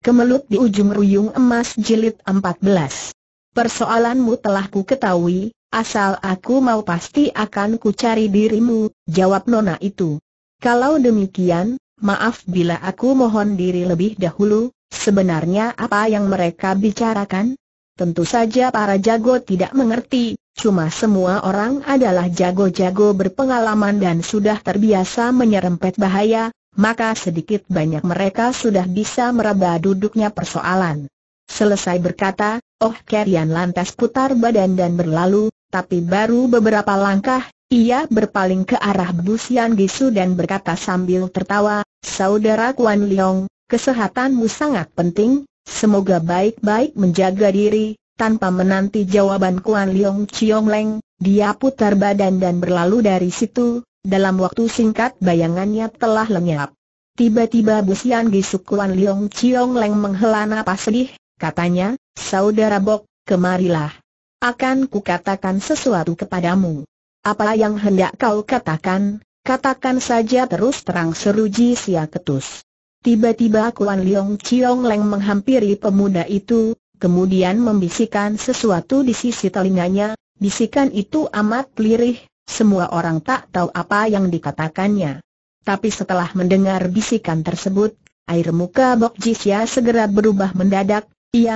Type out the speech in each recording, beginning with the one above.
Kemelut di ujung ruyung emas jilid 14. Persoalanmu telah ku ketahui, asal aku mau pasti akan ku cari dirimu, jawab nona itu. Kalau demikian, maaf bila aku mohon diri lebih dahulu, sebenarnya apa yang mereka bicarakan? Tentu saja para jago tidak mengerti, cuma semua orang adalah jago-jago berpengalaman dan sudah terbiasa menyerempet bahaya, maka sedikit banyak mereka sudah bisa meraba duduknya persoalan. Selesai berkata, Oh Kerian lantas putar badan dan berlalu, tapi baru beberapa langkah, ia berpaling ke arah Busian Gisu dan berkata sambil tertawa, Saudara Kuan Leong, kesehatanmu sangat penting, semoga baik-baik menjaga diri, tanpa menanti jawaban Kuan Leong Chiong Leng, dia putar badan dan berlalu dari situ, dalam waktu singkat bayangannya telah lenyap. Tiba-tiba Busian sukuan Liong Chiong Leng menghela napas sedih, katanya, Saudara Bok, kemarilah. Akan kukatakan sesuatu kepadamu. Apa yang hendak kau katakan, katakan saja terus terang seru Ji Sia Ketus. Tiba-tiba Kuan Liong Chiong Leng menghampiri pemuda itu, kemudian membisikkan sesuatu di sisi telinganya, bisikan itu amat lirih, semua orang tak tahu apa yang dikatakannya. Tapi setelah mendengar bisikan tersebut, air muka Bok Jisya segera berubah mendadak,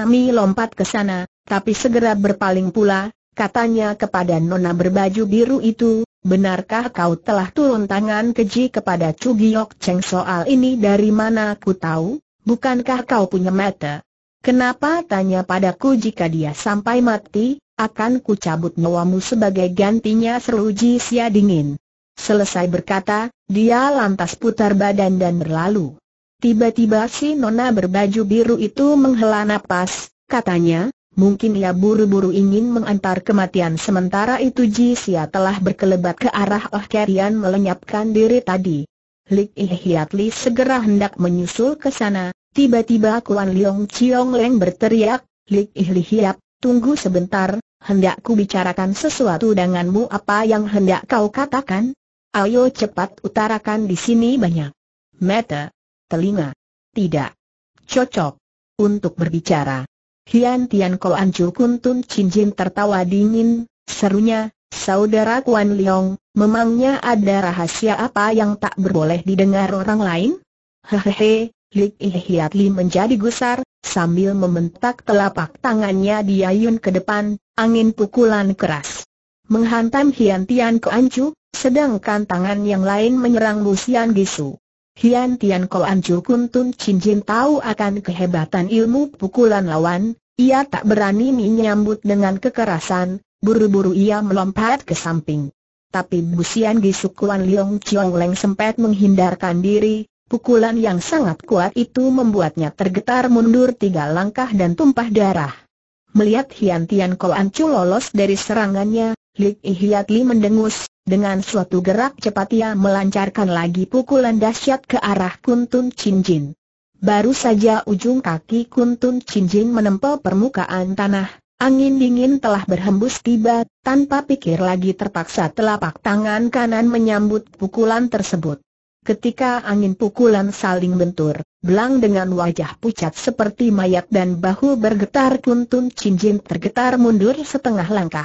mi lompat ke sana, tapi segera berpaling pula, katanya kepada nona berbaju biru itu, benarkah kau telah turun tangan keji kepada Cugiok Cheng soal ini dari mana ku tahu, bukankah kau punya mata? Kenapa tanya padaku jika dia sampai mati, akan kucabut nyawamu sebagai gantinya seru Jisia dingin. Selesai berkata, dia lantas putar badan dan berlalu. Tiba-tiba si nona berbaju biru itu menghela nafas, katanya, mungkin ia buru-buru ingin mengantar kematian sementara itu Jisia telah berkelebat ke arah Oh Kerian melenyapkan diri tadi. Lik Li segera hendak menyusul ke sana, tiba-tiba Kuan Leong Chiong Leng berteriak, Lik Hiap, Tunggu sebentar, hendak ku bicarakan sesuatu denganmu apa yang hendak kau katakan? Ayo cepat utarakan di sini banyak. Mata, telinga, tidak cocok untuk berbicara. Hian Tian Ko Ancu Kun Tun Chin Jin tertawa dingin, serunya, saudara Kuan Leong, memangnya ada rahasia apa yang tak berboleh didengar orang lain? Hehehe, Lik Hiat Li menjadi gusar, sambil membentak telapak tangannya diayun ke depan, angin pukulan keras. Menghantam Hian Tian Ko Ancu, sedangkan tangan yang lain menyerang Lusian Gisu. Hian Tian Ko Ancu Kuntun Chin Jin tahu akan kehebatan ilmu pukulan lawan, ia tak berani menyambut dengan kekerasan, buru-buru ia melompat ke samping. Tapi Busian Gisu Kuan Leong Chiong Leng sempat menghindarkan diri, Pukulan yang sangat kuat itu membuatnya tergetar mundur tiga langkah dan tumpah darah. Melihat Hian Tian Koancu lolos dari serangannya, Lik Hiat Li mendengus, dengan suatu gerak cepat ia melancarkan lagi pukulan dahsyat ke arah Kuntun Chin Baru saja ujung kaki Kuntun Chin menempel permukaan tanah, angin dingin telah berhembus tiba, tanpa pikir lagi terpaksa telapak tangan kanan menyambut pukulan tersebut. Ketika angin pukulan saling bentur, belang dengan wajah pucat seperti mayat dan bahu bergetar kuntun cincin tergetar mundur setengah langkah.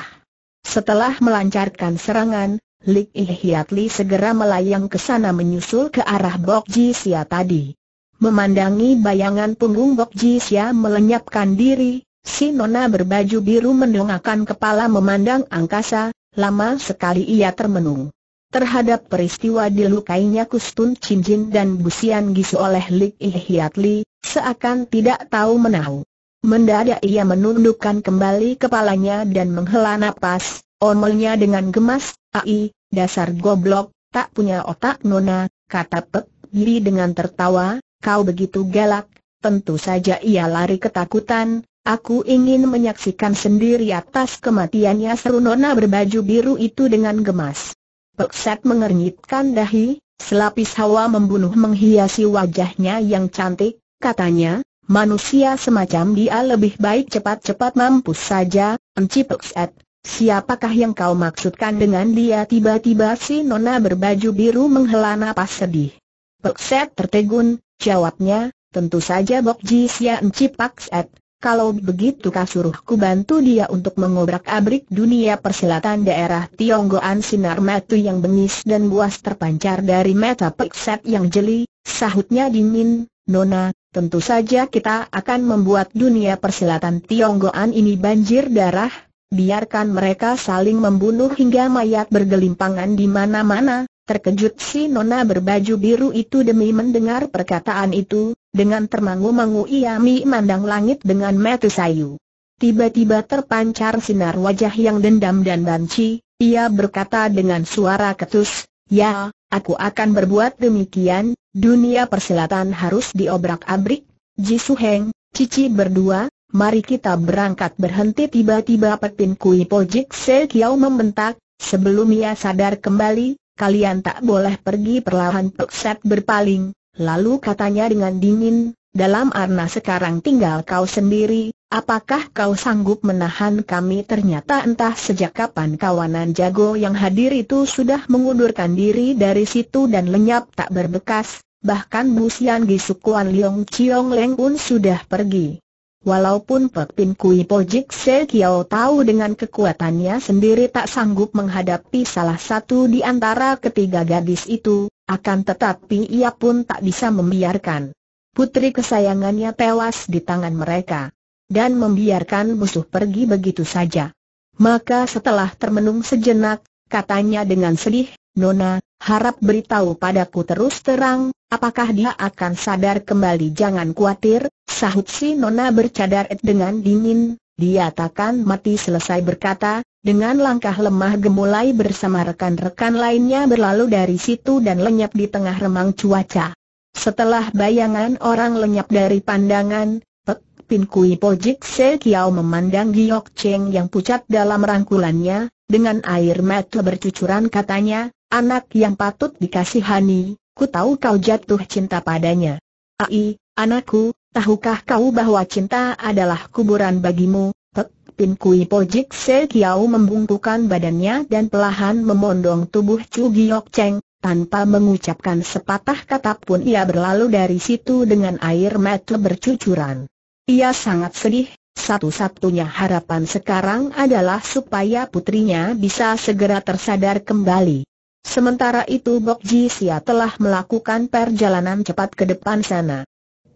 Setelah melancarkan serangan, Lik Ihyatli segera melayang ke sana menyusul ke arah Bok Ji tadi. Memandangi bayangan punggung Bok Ji melenyapkan diri, si nona berbaju biru mendongakkan kepala memandang angkasa, lama sekali ia termenung. Terhadap peristiwa dilukainya Kustun Cincin dan Busian Gisu oleh Lik Ihiat seakan tidak tahu menahu. Mendadak ia menundukkan kembali kepalanya dan menghela nafas, omelnya dengan gemas, Ai, dasar goblok, tak punya otak nona, kata Pek Li dengan tertawa, kau begitu galak, tentu saja ia lari ketakutan, Aku ingin menyaksikan sendiri atas kematiannya seru nona berbaju biru itu dengan gemas. Pekset mengernyitkan dahi, selapis hawa membunuh menghiasi wajahnya yang cantik, katanya, manusia semacam dia lebih baik cepat-cepat mampus saja, Enci Pekset. Siapakah yang kau maksudkan dengan dia tiba-tiba si nona berbaju biru menghela napas sedih? Pekset tertegun, jawabnya, tentu saja Bok Ji Sia Enci Pekset. Kalau begitu kasuruhku bantu dia untuk mengobrak-abrik dunia persilatan daerah Tionggoan sinar matu yang bengis dan buas terpancar dari mata pekset yang jeli, sahutnya dingin, Nona, tentu saja kita akan membuat dunia persilatan Tionggoan ini banjir darah, biarkan mereka saling membunuh hingga mayat bergelimpangan di mana-mana, Terkejut si nona berbaju biru itu demi mendengar perkataan itu, dengan termangu-mangu ia memandang langit dengan mata sayu. Tiba-tiba terpancar sinar wajah yang dendam dan banci, ia berkata dengan suara ketus, Ya, aku akan berbuat demikian, dunia persilatan harus diobrak-abrik, Ji Su Heng, Cici berdua, mari kita berangkat berhenti tiba-tiba Pepin Kui Pojik kiao membentak, sebelum ia sadar kembali, kalian tak boleh pergi perlahan Pekset berpaling, lalu katanya dengan dingin, dalam arna sekarang tinggal kau sendiri, apakah kau sanggup menahan kami ternyata entah sejak kapan kawanan jago yang hadir itu sudah mengundurkan diri dari situ dan lenyap tak berbekas, bahkan Sian Gisukuan Leong Chiong Leng pun sudah pergi. Walaupun Pek Pin Kui Jik Se Kiao tahu dengan kekuatannya sendiri tak sanggup menghadapi salah satu di antara ketiga gadis itu, akan tetapi ia pun tak bisa membiarkan. Putri kesayangannya tewas di tangan mereka. Dan membiarkan musuh pergi begitu saja. Maka setelah termenung sejenak, katanya dengan sedih, Nona, Harap beritahu padaku terus terang, apakah dia akan sadar kembali jangan khawatir, sahut si Nona bercadar dengan dingin, dia takkan mati selesai berkata, dengan langkah lemah gemulai bersama rekan-rekan lainnya berlalu dari situ dan lenyap di tengah remang cuaca. Setelah bayangan orang lenyap dari pandangan, Pek Pin Kui Pojik Se Kiao memandang Giok Cheng yang pucat dalam rangkulannya, dengan air mata bercucuran katanya, anak yang patut dikasihani, ku tahu kau jatuh cinta padanya. Ai, anakku, tahukah kau bahwa cinta adalah kuburan bagimu? Tek Pin Kui Jik Se Kiau membungkukan badannya dan pelahan memondong tubuh Chu Giok Cheng, tanpa mengucapkan sepatah kata pun ia berlalu dari situ dengan air mata bercucuran. Ia sangat sedih, satu-satunya harapan sekarang adalah supaya putrinya bisa segera tersadar kembali. Sementara itu Bok Ji Sia telah melakukan perjalanan cepat ke depan sana.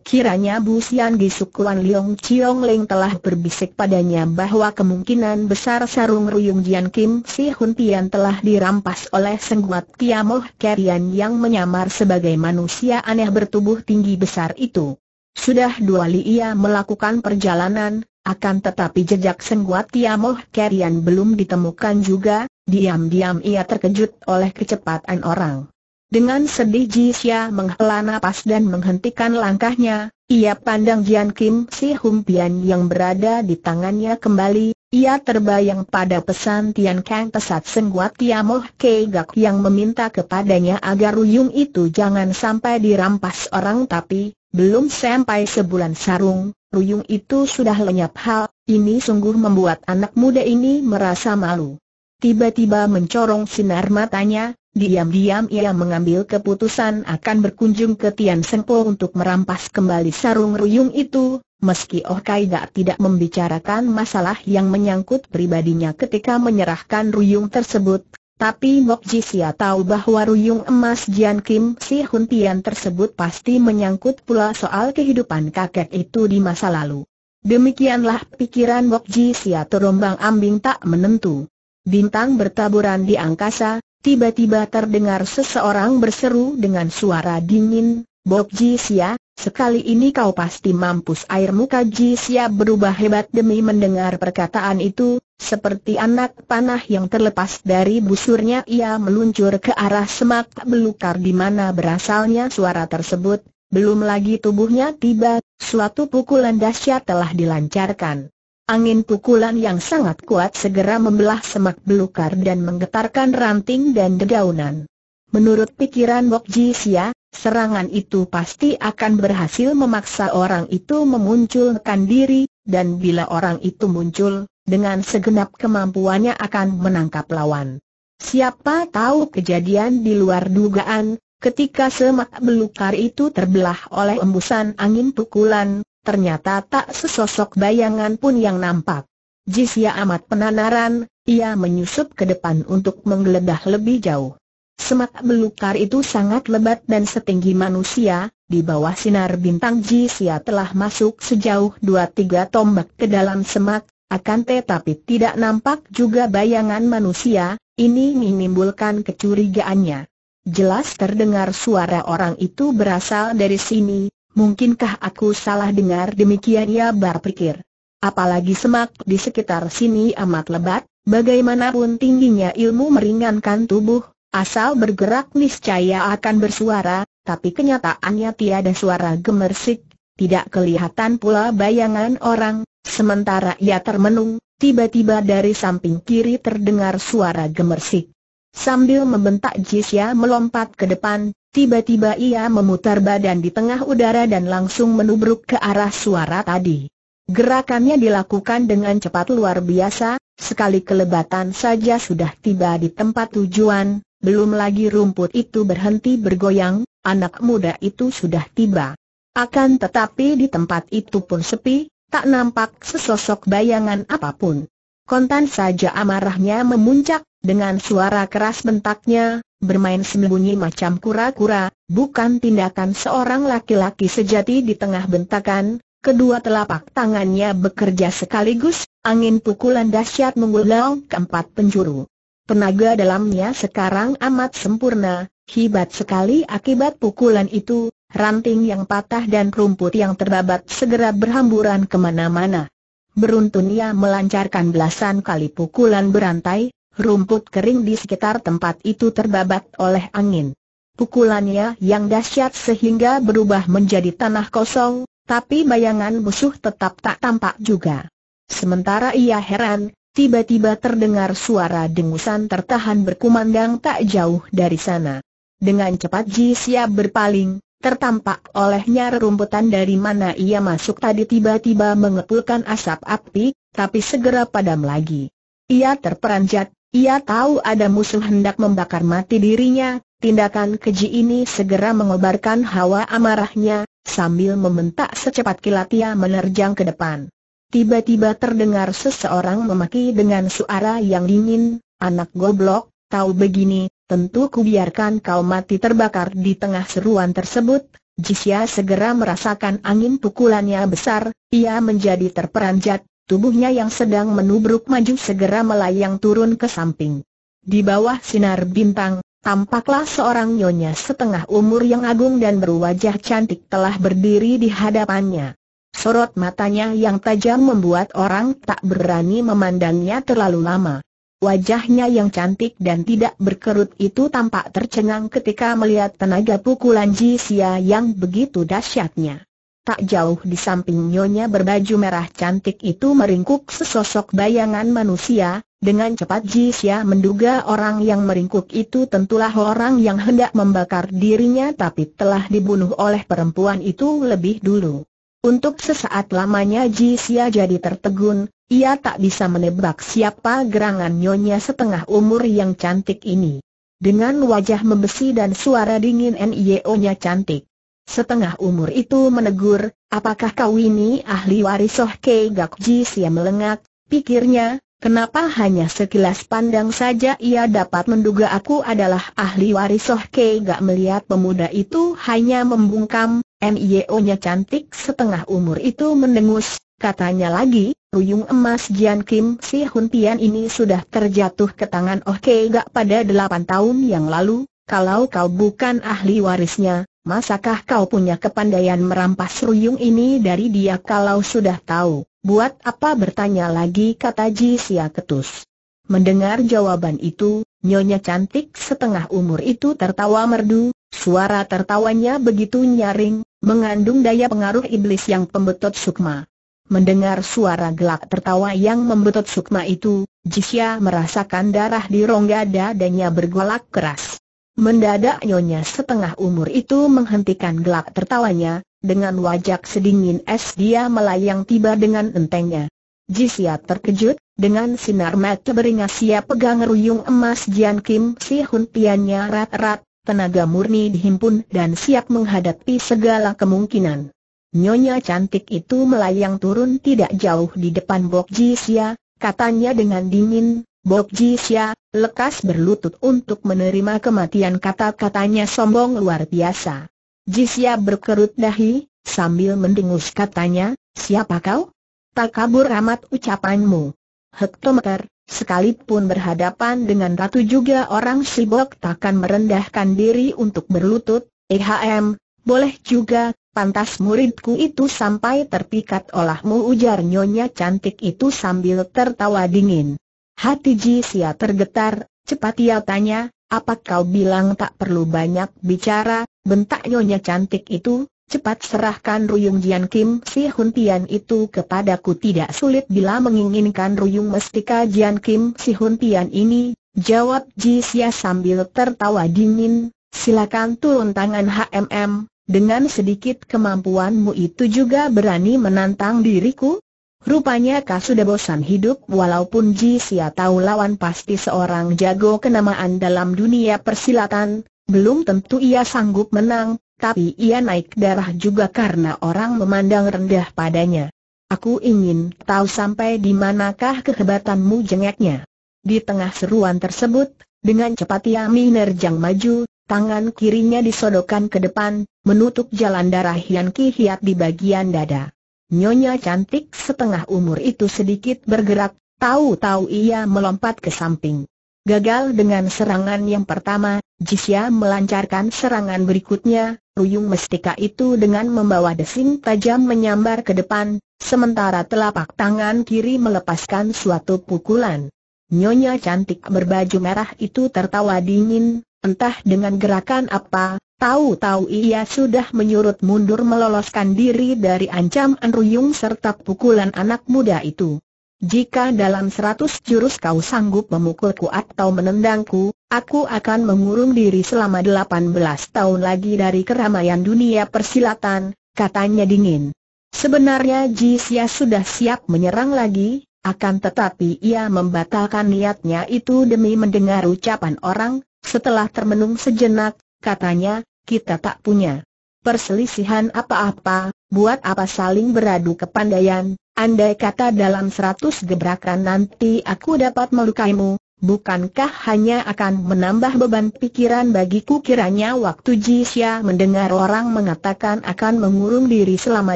Kiranya Bu Sian Gisukuan Leong Chiong Leng telah berbisik padanya bahwa kemungkinan besar sarung Ruyung Jian Kim Si Hun Tian telah dirampas oleh Sengguat Kiamoh Kerian yang menyamar sebagai manusia aneh bertubuh tinggi besar itu. Sudah dua li ia melakukan perjalanan, akan tetapi jejak sengguat Tiamoh Kerian belum ditemukan juga, diam-diam ia terkejut oleh kecepatan orang. Dengan sedih Jisya menghela napas dan menghentikan langkahnya, ia pandang Jian Kim Si Humpian yang berada di tangannya kembali, ia terbayang pada pesan Tian Kang pesat Sengguat Tiamoh Kegak yang meminta kepadanya agar Ruyung itu jangan sampai dirampas orang tapi, belum sampai sebulan sarung, Ruyung itu sudah lenyap hal, ini sungguh membuat anak muda ini merasa malu. Tiba-tiba mencorong sinar matanya, Diam-diam ia mengambil keputusan akan berkunjung ke Tian Sengpo untuk merampas kembali sarung ruyung itu, meski Oh Kaida tidak membicarakan masalah yang menyangkut pribadinya ketika menyerahkan ruyung tersebut, tapi Mok Sia tahu bahwa ruyung emas Jian Kim Si Hun Tian tersebut pasti menyangkut pula soal kehidupan kakek itu di masa lalu. Demikianlah pikiran Mok Sia terombang ambing tak menentu. Bintang bertaburan di angkasa, tiba-tiba terdengar seseorang berseru dengan suara dingin, Bok Ji Sia, sekali ini kau pasti mampus air muka Ji Sia berubah hebat demi mendengar perkataan itu, seperti anak panah yang terlepas dari busurnya ia meluncur ke arah semak belukar di mana berasalnya suara tersebut, belum lagi tubuhnya tiba, suatu pukulan dahsyat telah dilancarkan. Angin pukulan yang sangat kuat segera membelah semak belukar dan menggetarkan ranting dan dedaunan. Menurut pikiran Bok Ji Sia, serangan itu pasti akan berhasil memaksa orang itu memunculkan diri, dan bila orang itu muncul, dengan segenap kemampuannya akan menangkap lawan. Siapa tahu kejadian di luar dugaan, ketika semak belukar itu terbelah oleh embusan angin pukulan, ternyata tak sesosok bayangan pun yang nampak. Jisya amat penanaran, ia menyusup ke depan untuk menggeledah lebih jauh. Semak belukar itu sangat lebat dan setinggi manusia, di bawah sinar bintang Jisya telah masuk sejauh dua tiga tombak ke dalam semak, akan tetapi tidak nampak juga bayangan manusia, ini menimbulkan kecurigaannya. Jelas terdengar suara orang itu berasal dari sini, Mungkinkah aku salah dengar demikian ya berpikir. Apalagi semak di sekitar sini amat lebat, bagaimanapun tingginya ilmu meringankan tubuh, asal bergerak niscaya akan bersuara, tapi kenyataannya tiada suara gemersik, tidak kelihatan pula bayangan orang, sementara ia termenung, tiba-tiba dari samping kiri terdengar suara gemersik. Sambil membentak Jisya melompat ke depan, tiba-tiba ia memutar badan di tengah udara dan langsung menubruk ke arah suara tadi. Gerakannya dilakukan dengan cepat luar biasa, sekali kelebatan saja sudah tiba di tempat tujuan, belum lagi rumput itu berhenti bergoyang, anak muda itu sudah tiba. Akan tetapi di tempat itu pun sepi, tak nampak sesosok bayangan apapun. Kontan saja amarahnya memuncak, dengan suara keras bentaknya, bermain sembunyi macam kura-kura, bukan tindakan seorang laki-laki sejati di tengah bentakan, kedua telapak tangannya bekerja sekaligus, angin pukulan dahsyat menggulau keempat penjuru. Tenaga dalamnya sekarang amat sempurna, hibat sekali akibat pukulan itu, ranting yang patah dan rumput yang terbabat segera berhamburan kemana-mana. Beruntun ia melancarkan belasan kali pukulan berantai, rumput kering di sekitar tempat itu terbabat oleh angin. Pukulannya yang dahsyat sehingga berubah menjadi tanah kosong, tapi bayangan musuh tetap tak tampak juga. Sementara ia heran, tiba-tiba terdengar suara dengusan tertahan berkumandang tak jauh dari sana. Dengan cepat Ji siap berpaling, Tertampak olehnya rerumputan dari mana ia masuk tadi tiba-tiba mengepulkan asap api, tapi segera padam lagi. Ia terperanjat, ia tahu ada musuh hendak membakar mati dirinya, tindakan keji ini segera mengobarkan hawa amarahnya, sambil membentak secepat kilat ia menerjang ke depan. Tiba-tiba terdengar seseorang memaki dengan suara yang dingin, anak goblok, tahu begini, tentu kubiarkan kau mati terbakar di tengah seruan tersebut. Jisya segera merasakan angin pukulannya besar, ia menjadi terperanjat, Tubuhnya yang sedang menubruk maju segera melayang turun ke samping. Di bawah sinar bintang, tampaklah seorang nyonya setengah umur yang agung dan berwajah cantik telah berdiri di hadapannya. Sorot matanya yang tajam membuat orang tak berani memandangnya terlalu lama. Wajahnya yang cantik dan tidak berkerut itu tampak tercengang ketika melihat tenaga pukulan Jisya yang begitu dahsyatnya. Tak jauh di samping nyonya berbaju merah cantik itu meringkuk sesosok bayangan manusia, dengan cepat Ji Xia menduga orang yang meringkuk itu tentulah orang yang hendak membakar dirinya tapi telah dibunuh oleh perempuan itu lebih dulu. Untuk sesaat lamanya Ji Xia jadi tertegun, ia tak bisa menebak siapa gerangan nyonya setengah umur yang cantik ini. Dengan wajah membesi dan suara dingin NIO-nya cantik. Setengah umur itu menegur, apakah kau ini ahli warisoh Kei Gak Ji Sia melengak, pikirnya, kenapa hanya sekilas pandang saja ia dapat menduga aku adalah ahli warisoh Kei Gak melihat pemuda itu hanya membungkam, NIO-nya cantik setengah umur itu mendengus, katanya lagi, Ruyung emas Jian Kim Si Hun Tian ini sudah terjatuh ke tangan Oh Kei Gak pada delapan tahun yang lalu, kalau kau bukan ahli warisnya, Masakah kau punya kepandaian merampas ruyung ini dari dia kalau sudah tahu? Buat apa bertanya lagi kata Ji Sia Ketus. Mendengar jawaban itu, nyonya cantik setengah umur itu tertawa merdu, suara tertawanya begitu nyaring, mengandung daya pengaruh iblis yang pembetot sukma. Mendengar suara gelak tertawa yang membetot sukma itu, Jisya merasakan darah di rongga dadanya bergolak keras. Mendadak nyonya setengah umur itu menghentikan gelak tertawanya, dengan wajah sedingin es dia melayang tiba dengan entengnya. Jisia terkejut, dengan sinar mata beringas ia pegang ruyung emas Jian Kim Si Hun piannya rat-rat, tenaga murni dihimpun dan siap menghadapi segala kemungkinan. Nyonya cantik itu melayang turun tidak jauh di depan Bok Jisia, ya, katanya dengan dingin, Bok Jisya, lekas berlutut untuk menerima kematian kata-katanya sombong luar biasa. Jisya berkerut dahi, sambil mendengus katanya, siapa kau? Tak kabur amat ucapanmu. Hektometer, sekalipun berhadapan dengan ratu juga orang si Bok takkan merendahkan diri untuk berlutut, ehm, boleh juga, pantas muridku itu sampai terpikat olahmu ujar nyonya cantik itu sambil tertawa dingin. Hati Ji Sia tergetar, cepat ia tanya, apa kau bilang tak perlu banyak bicara, bentak nyonya cantik itu, cepat serahkan Ruyung Jian Kim Si Hun Tian itu kepadaku tidak sulit bila menginginkan Ruyung Mestika Jian Kim Si Hun Tian ini, jawab Ji Sia sambil tertawa dingin, silakan turun tangan HMM, dengan sedikit kemampuanmu itu juga berani menantang diriku? Rupanya kau sudah bosan hidup walaupun Ji Sia tahu lawan pasti seorang jago kenamaan dalam dunia persilatan, belum tentu ia sanggup menang, tapi ia naik darah juga karena orang memandang rendah padanya. Aku ingin tahu sampai di manakah kehebatanmu jengeknya. Di tengah seruan tersebut, dengan cepat ia menerjang maju, tangan kirinya disodokkan ke depan, menutup jalan darah Hian Ki Hiat di bagian dada. Nyonya cantik setengah umur itu sedikit bergerak, tahu-tahu ia melompat ke samping. Gagal dengan serangan yang pertama, Jisya melancarkan serangan berikutnya, Ruyung Mestika itu dengan membawa desing tajam menyambar ke depan, sementara telapak tangan kiri melepaskan suatu pukulan. Nyonya cantik berbaju merah itu tertawa dingin, entah dengan gerakan apa, Tahu-tahu ia sudah menyurut mundur meloloskan diri dari ancaman ruyung serta pukulan anak muda itu. Jika dalam seratus jurus kau sanggup memukulku atau menendangku, aku akan mengurung diri selama delapan belas tahun lagi dari keramaian dunia persilatan, katanya dingin. Sebenarnya Xia sudah siap menyerang lagi, akan tetapi ia membatalkan niatnya itu demi mendengar ucapan orang, setelah termenung sejenak, katanya, kita tak punya perselisihan apa-apa, buat apa saling beradu kepandaian, andai kata dalam seratus gebrakan nanti aku dapat melukaimu, bukankah hanya akan menambah beban pikiran bagiku kiranya waktu Jisya mendengar orang mengatakan akan mengurung diri selama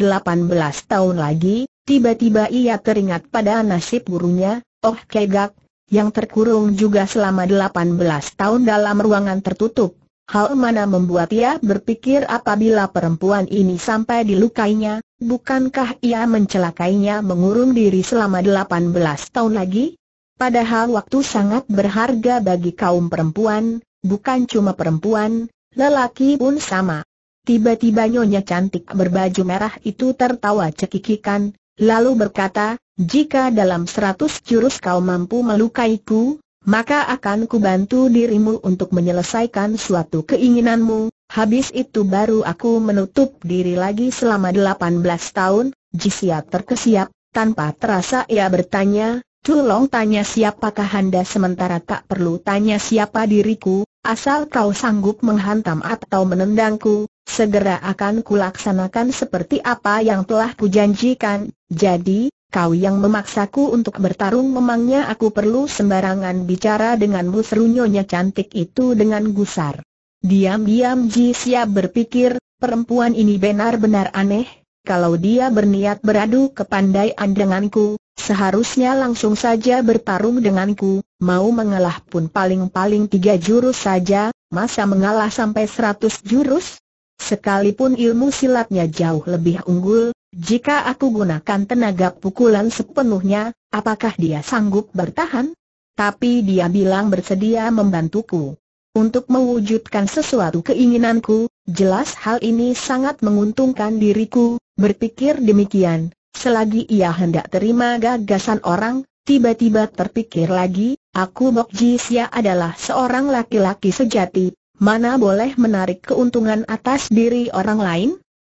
delapan belas tahun lagi, tiba-tiba ia teringat pada nasib gurunya, Oh Kegak, yang terkurung juga selama delapan belas tahun dalam ruangan tertutup. Hal mana membuat ia berpikir apabila perempuan ini sampai dilukainya, bukankah ia mencelakainya mengurung diri selama 18 tahun lagi? Padahal waktu sangat berharga bagi kaum perempuan, bukan cuma perempuan, lelaki pun sama. Tiba-tiba nyonya cantik berbaju merah itu tertawa cekikikan, lalu berkata, jika dalam seratus jurus kau mampu melukaiku, maka akan kubantu dirimu untuk menyelesaikan suatu keinginanmu, habis itu baru aku menutup diri lagi selama 18 tahun, Jisia terkesiap, tanpa terasa ia bertanya, Tulong tanya siapakah Anda sementara tak perlu tanya siapa diriku, asal kau sanggup menghantam atau menendangku, segera akan kulaksanakan seperti apa yang telah kujanjikan. Jadi, Kau yang memaksaku untuk bertarung memangnya aku perlu sembarangan bicara denganmu seru nyonya cantik itu dengan gusar. Diam-diam Ji siap berpikir, perempuan ini benar-benar aneh, kalau dia berniat beradu kepandaian denganku, seharusnya langsung saja bertarung denganku, mau mengalah pun paling-paling tiga jurus saja, masa mengalah sampai seratus jurus? Sekalipun ilmu silatnya jauh lebih unggul, jika aku gunakan tenaga pukulan sepenuhnya, apakah dia sanggup bertahan? Tapi dia bilang bersedia membantuku. Untuk mewujudkan sesuatu keinginanku, jelas hal ini sangat menguntungkan diriku, berpikir demikian. Selagi ia hendak terima gagasan orang, tiba-tiba terpikir lagi, aku Bok Jisya adalah seorang laki-laki sejati, mana boleh menarik keuntungan atas diri orang lain?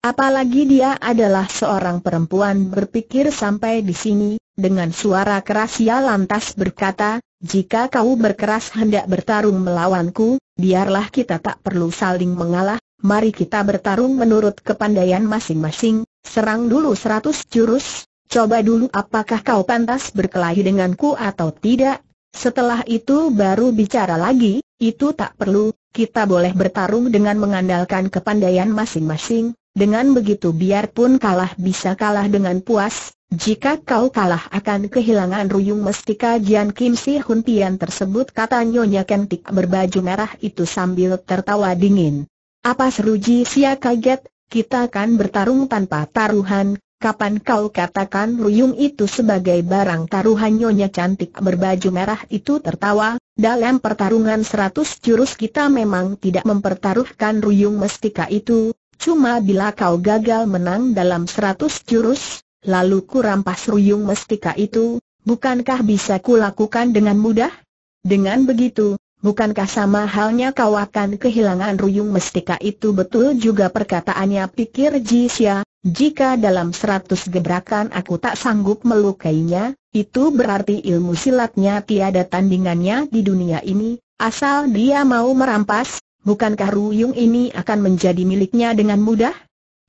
Apalagi dia adalah seorang perempuan berpikir sampai di sini, dengan suara keras ia lantas berkata, jika kau berkeras hendak bertarung melawanku, biarlah kita tak perlu saling mengalah, mari kita bertarung menurut kepandaian masing-masing, serang dulu seratus jurus, coba dulu apakah kau pantas berkelahi denganku atau tidak, setelah itu baru bicara lagi, itu tak perlu, kita boleh bertarung dengan mengandalkan kepandaian masing-masing, dengan begitu biarpun kalah bisa kalah dengan puas, jika kau kalah akan kehilangan ruyung mestika Jian Kim Si Hun Pian tersebut kata Nyonya Kentik berbaju merah itu sambil tertawa dingin. Apa seru Ji Sia kaget, kita kan bertarung tanpa taruhan, kapan kau katakan ruyung itu sebagai barang taruhan Nyonya Cantik berbaju merah itu tertawa, dalam pertarungan seratus jurus kita memang tidak mempertaruhkan ruyung mestika itu, Cuma bila kau gagal menang dalam seratus jurus, lalu ku rampas ruyung mestika itu, bukankah bisa kulakukan dengan mudah? Dengan begitu, bukankah sama halnya kau akan kehilangan ruyung mestika itu betul juga perkataannya pikir Jisya, jika dalam seratus gebrakan aku tak sanggup melukainya, itu berarti ilmu silatnya tiada tandingannya di dunia ini, asal dia mau merampas, bukankah Ruyung ini akan menjadi miliknya dengan mudah?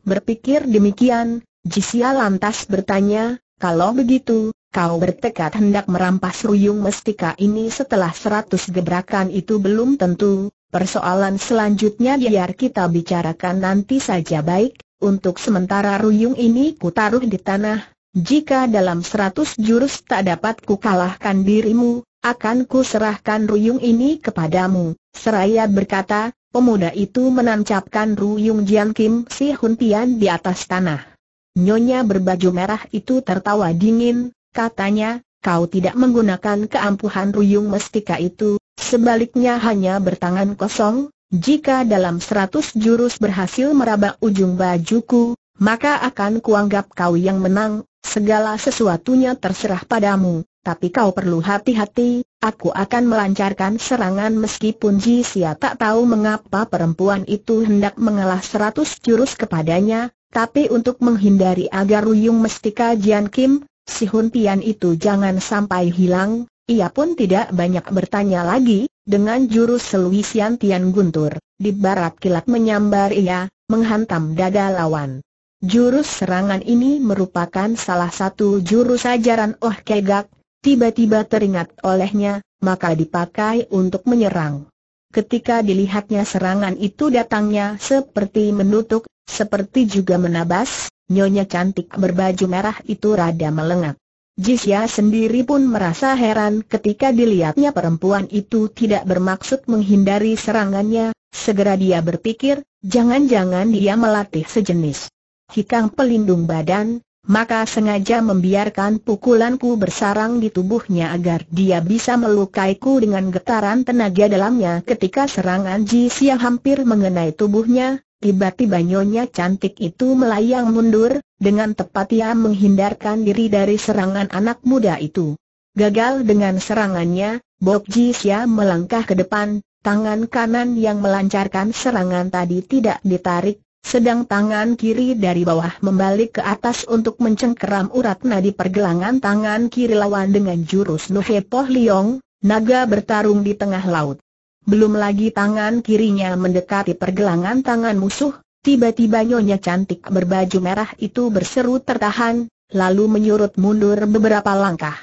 Berpikir demikian, Jisia lantas bertanya, kalau begitu, kau bertekad hendak merampas Ruyung Mestika ini setelah seratus gebrakan itu belum tentu, persoalan selanjutnya biar kita bicarakan nanti saja baik, untuk sementara Ruyung ini ku taruh di tanah, jika dalam seratus jurus tak dapat ku kalahkan dirimu, akan ku serahkan ruyung ini kepadamu. Seraya berkata, pemuda itu menancapkan ruyung Jian Kim Si Hun Tian di atas tanah. Nyonya berbaju merah itu tertawa dingin, katanya, kau tidak menggunakan keampuhan ruyung mestika itu, sebaliknya hanya bertangan kosong, jika dalam seratus jurus berhasil meraba ujung bajuku, maka akan kuanggap kau yang menang, segala sesuatunya terserah padamu. Tapi kau perlu hati-hati, aku akan melancarkan serangan meskipun Ji Xia tak tahu mengapa perempuan itu hendak mengalah seratus jurus kepadanya, tapi untuk menghindari agar Ruyung Mestika Jian Kim, si Hun Pian itu jangan sampai hilang, ia pun tidak banyak bertanya lagi, dengan jurus seluisian Tian Guntur, di barat kilat menyambar ia, menghantam dada lawan. Jurus serangan ini merupakan salah satu jurus ajaran Oh Kegak, tiba-tiba teringat olehnya, maka dipakai untuk menyerang. Ketika dilihatnya serangan itu datangnya seperti menutup, seperti juga menabas, nyonya cantik berbaju merah itu rada melengak. Jisya sendiri pun merasa heran ketika dilihatnya perempuan itu tidak bermaksud menghindari serangannya, segera dia berpikir, jangan-jangan dia melatih sejenis hikang pelindung badan, maka sengaja membiarkan pukulanku bersarang di tubuhnya agar dia bisa melukaiku dengan getaran tenaga dalamnya ketika serangan Ji Xia hampir mengenai tubuhnya, tiba-tiba nyonya cantik itu melayang mundur, dengan tepat ia menghindarkan diri dari serangan anak muda itu. Gagal dengan serangannya, Bob Ji Xia melangkah ke depan, tangan kanan yang melancarkan serangan tadi tidak ditarik sedang tangan kiri dari bawah membalik ke atas untuk mencengkeram urat nadi pergelangan tangan kiri lawan dengan jurus Nuhe Poh Liong, naga bertarung di tengah laut. Belum lagi tangan kirinya mendekati pergelangan tangan musuh, tiba-tiba nyonya cantik berbaju merah itu berseru tertahan, lalu menyurut mundur beberapa langkah.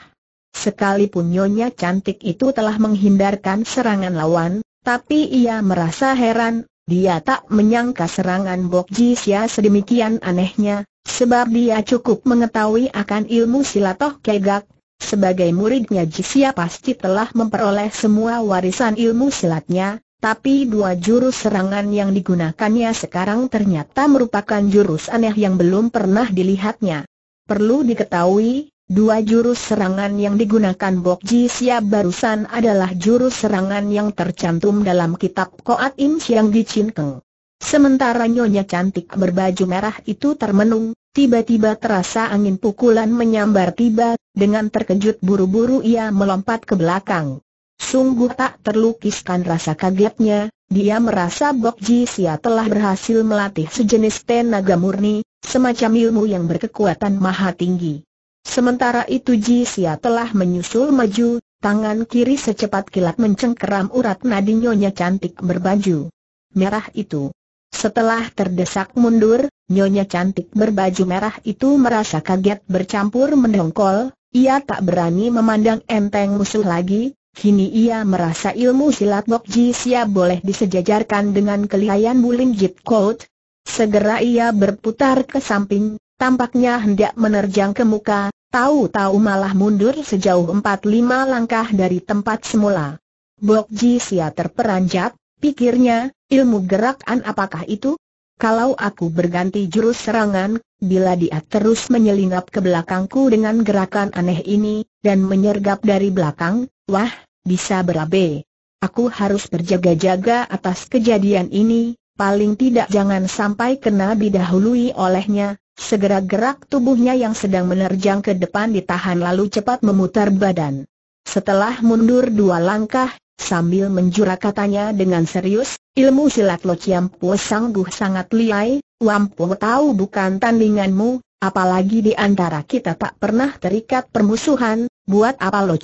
Sekalipun nyonya cantik itu telah menghindarkan serangan lawan, tapi ia merasa heran dia tak menyangka serangan Bok Sia sedemikian anehnya, sebab dia cukup mengetahui akan ilmu silatoh kegak. Sebagai muridnya Sia pasti telah memperoleh semua warisan ilmu silatnya, tapi dua jurus serangan yang digunakannya sekarang ternyata merupakan jurus aneh yang belum pernah dilihatnya. Perlu diketahui, Dua jurus serangan yang digunakan Bok Ji Siap barusan adalah jurus serangan yang tercantum dalam kitab Koat Im Siang di Chin Keng. Sementara nyonya cantik berbaju merah itu termenung, tiba-tiba terasa angin pukulan menyambar tiba, dengan terkejut buru-buru ia melompat ke belakang. Sungguh tak terlukiskan rasa kagetnya, dia merasa Bok Ji Sia telah berhasil melatih sejenis tenaga murni, semacam ilmu yang berkekuatan maha tinggi. Sementara itu Jisia telah menyusul maju, tangan kiri secepat kilat mencengkeram urat nadi Nyonya Cantik berbaju merah itu. Setelah terdesak mundur, Nyonya Cantik berbaju merah itu merasa kaget bercampur mendongkol, ia tak berani memandang enteng musuh lagi, kini ia merasa ilmu silat Bok Jisia boleh disejajarkan dengan kelihayan Bulim Jit Coat. Segera ia berputar ke samping, tampaknya hendak menerjang ke muka, tahu-tahu malah mundur sejauh 4-5 langkah dari tempat semula. Bok Ji Sia terperanjat, pikirnya, ilmu gerakan apakah itu? Kalau aku berganti jurus serangan, bila dia terus menyelinap ke belakangku dengan gerakan aneh ini, dan menyergap dari belakang, wah, bisa berabe. Aku harus berjaga-jaga atas kejadian ini, paling tidak jangan sampai kena didahului olehnya, Segera gerak tubuhnya yang sedang menerjang ke depan ditahan lalu cepat memutar badan. Setelah mundur dua langkah, sambil menjura katanya dengan serius, ilmu silat Lo Chiampu sangguh sangat liai, Wampu tahu bukan tandinganmu, apalagi di antara kita tak pernah terikat permusuhan, buat apa Lo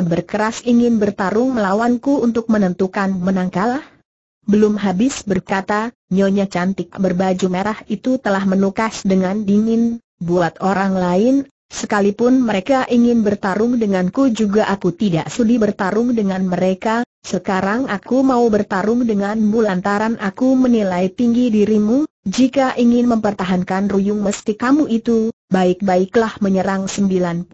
berkeras ingin bertarung melawanku untuk menentukan menang kalah? Belum habis berkata, nyonya cantik berbaju merah itu telah menukas dengan dingin, buat orang lain, sekalipun mereka ingin bertarung denganku juga aku tidak sudi bertarung dengan mereka, sekarang aku mau bertarung denganmu lantaran aku menilai tinggi dirimu, jika ingin mempertahankan ruyung mesti kamu itu, baik-baiklah menyerang 97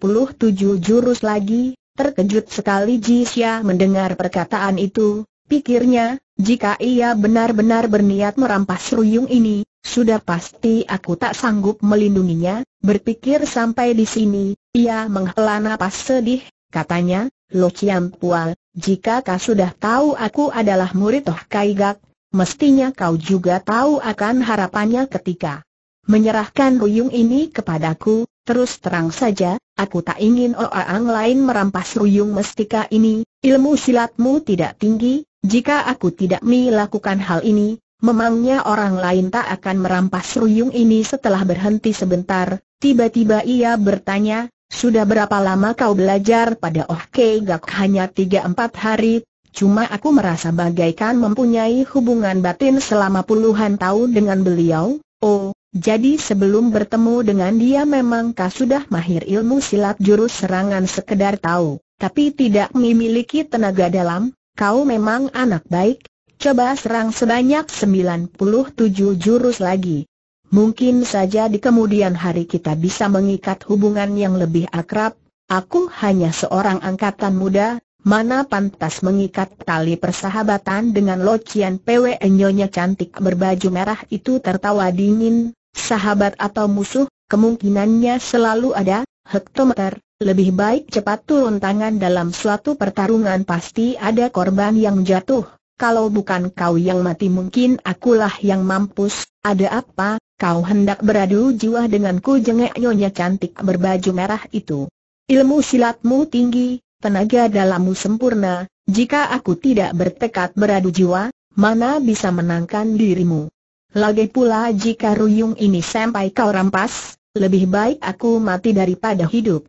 jurus lagi, terkejut sekali Jisya mendengar perkataan itu, pikirnya, jika ia benar-benar berniat merampas ruyung ini, sudah pasti aku tak sanggup melindunginya, berpikir sampai di sini, ia menghela napas sedih, katanya, Lo Chiam Pual, jika kau sudah tahu aku adalah murid Toh Kai Gak, mestinya kau juga tahu akan harapannya ketika menyerahkan ruyung ini kepadaku, terus terang saja, Aku tak ingin orang lain merampas ruyung mestika ini, ilmu silatmu tidak tinggi, jika aku tidak melakukan hal ini, memangnya orang lain tak akan merampas ruyung ini setelah berhenti sebentar, tiba-tiba ia bertanya, sudah berapa lama kau belajar pada Oh Gak hanya 3-4 hari, cuma aku merasa bagaikan mempunyai hubungan batin selama puluhan tahun dengan beliau, oh, jadi sebelum bertemu dengan dia memang kau sudah mahir ilmu silat jurus serangan sekedar tahu, tapi tidak memiliki tenaga dalam, kau memang anak baik, coba serang sebanyak 97 jurus lagi. Mungkin saja di kemudian hari kita bisa mengikat hubungan yang lebih akrab, aku hanya seorang angkatan muda, mana pantas mengikat tali persahabatan dengan Locian PW Nyonya cantik berbaju merah itu tertawa dingin, sahabat atau musuh, kemungkinannya selalu ada, hektometer, lebih baik cepat turun tangan dalam suatu pertarungan pasti ada korban yang jatuh. Kalau bukan kau yang mati mungkin akulah yang mampus, ada apa, kau hendak beradu jiwa denganku jengek nyonya cantik berbaju merah itu. Ilmu silatmu tinggi, tenaga dalammu sempurna, jika aku tidak bertekad beradu jiwa, mana bisa menangkan dirimu. Lagi pula jika ruyung ini sampai kau rampas, lebih baik aku mati daripada hidup.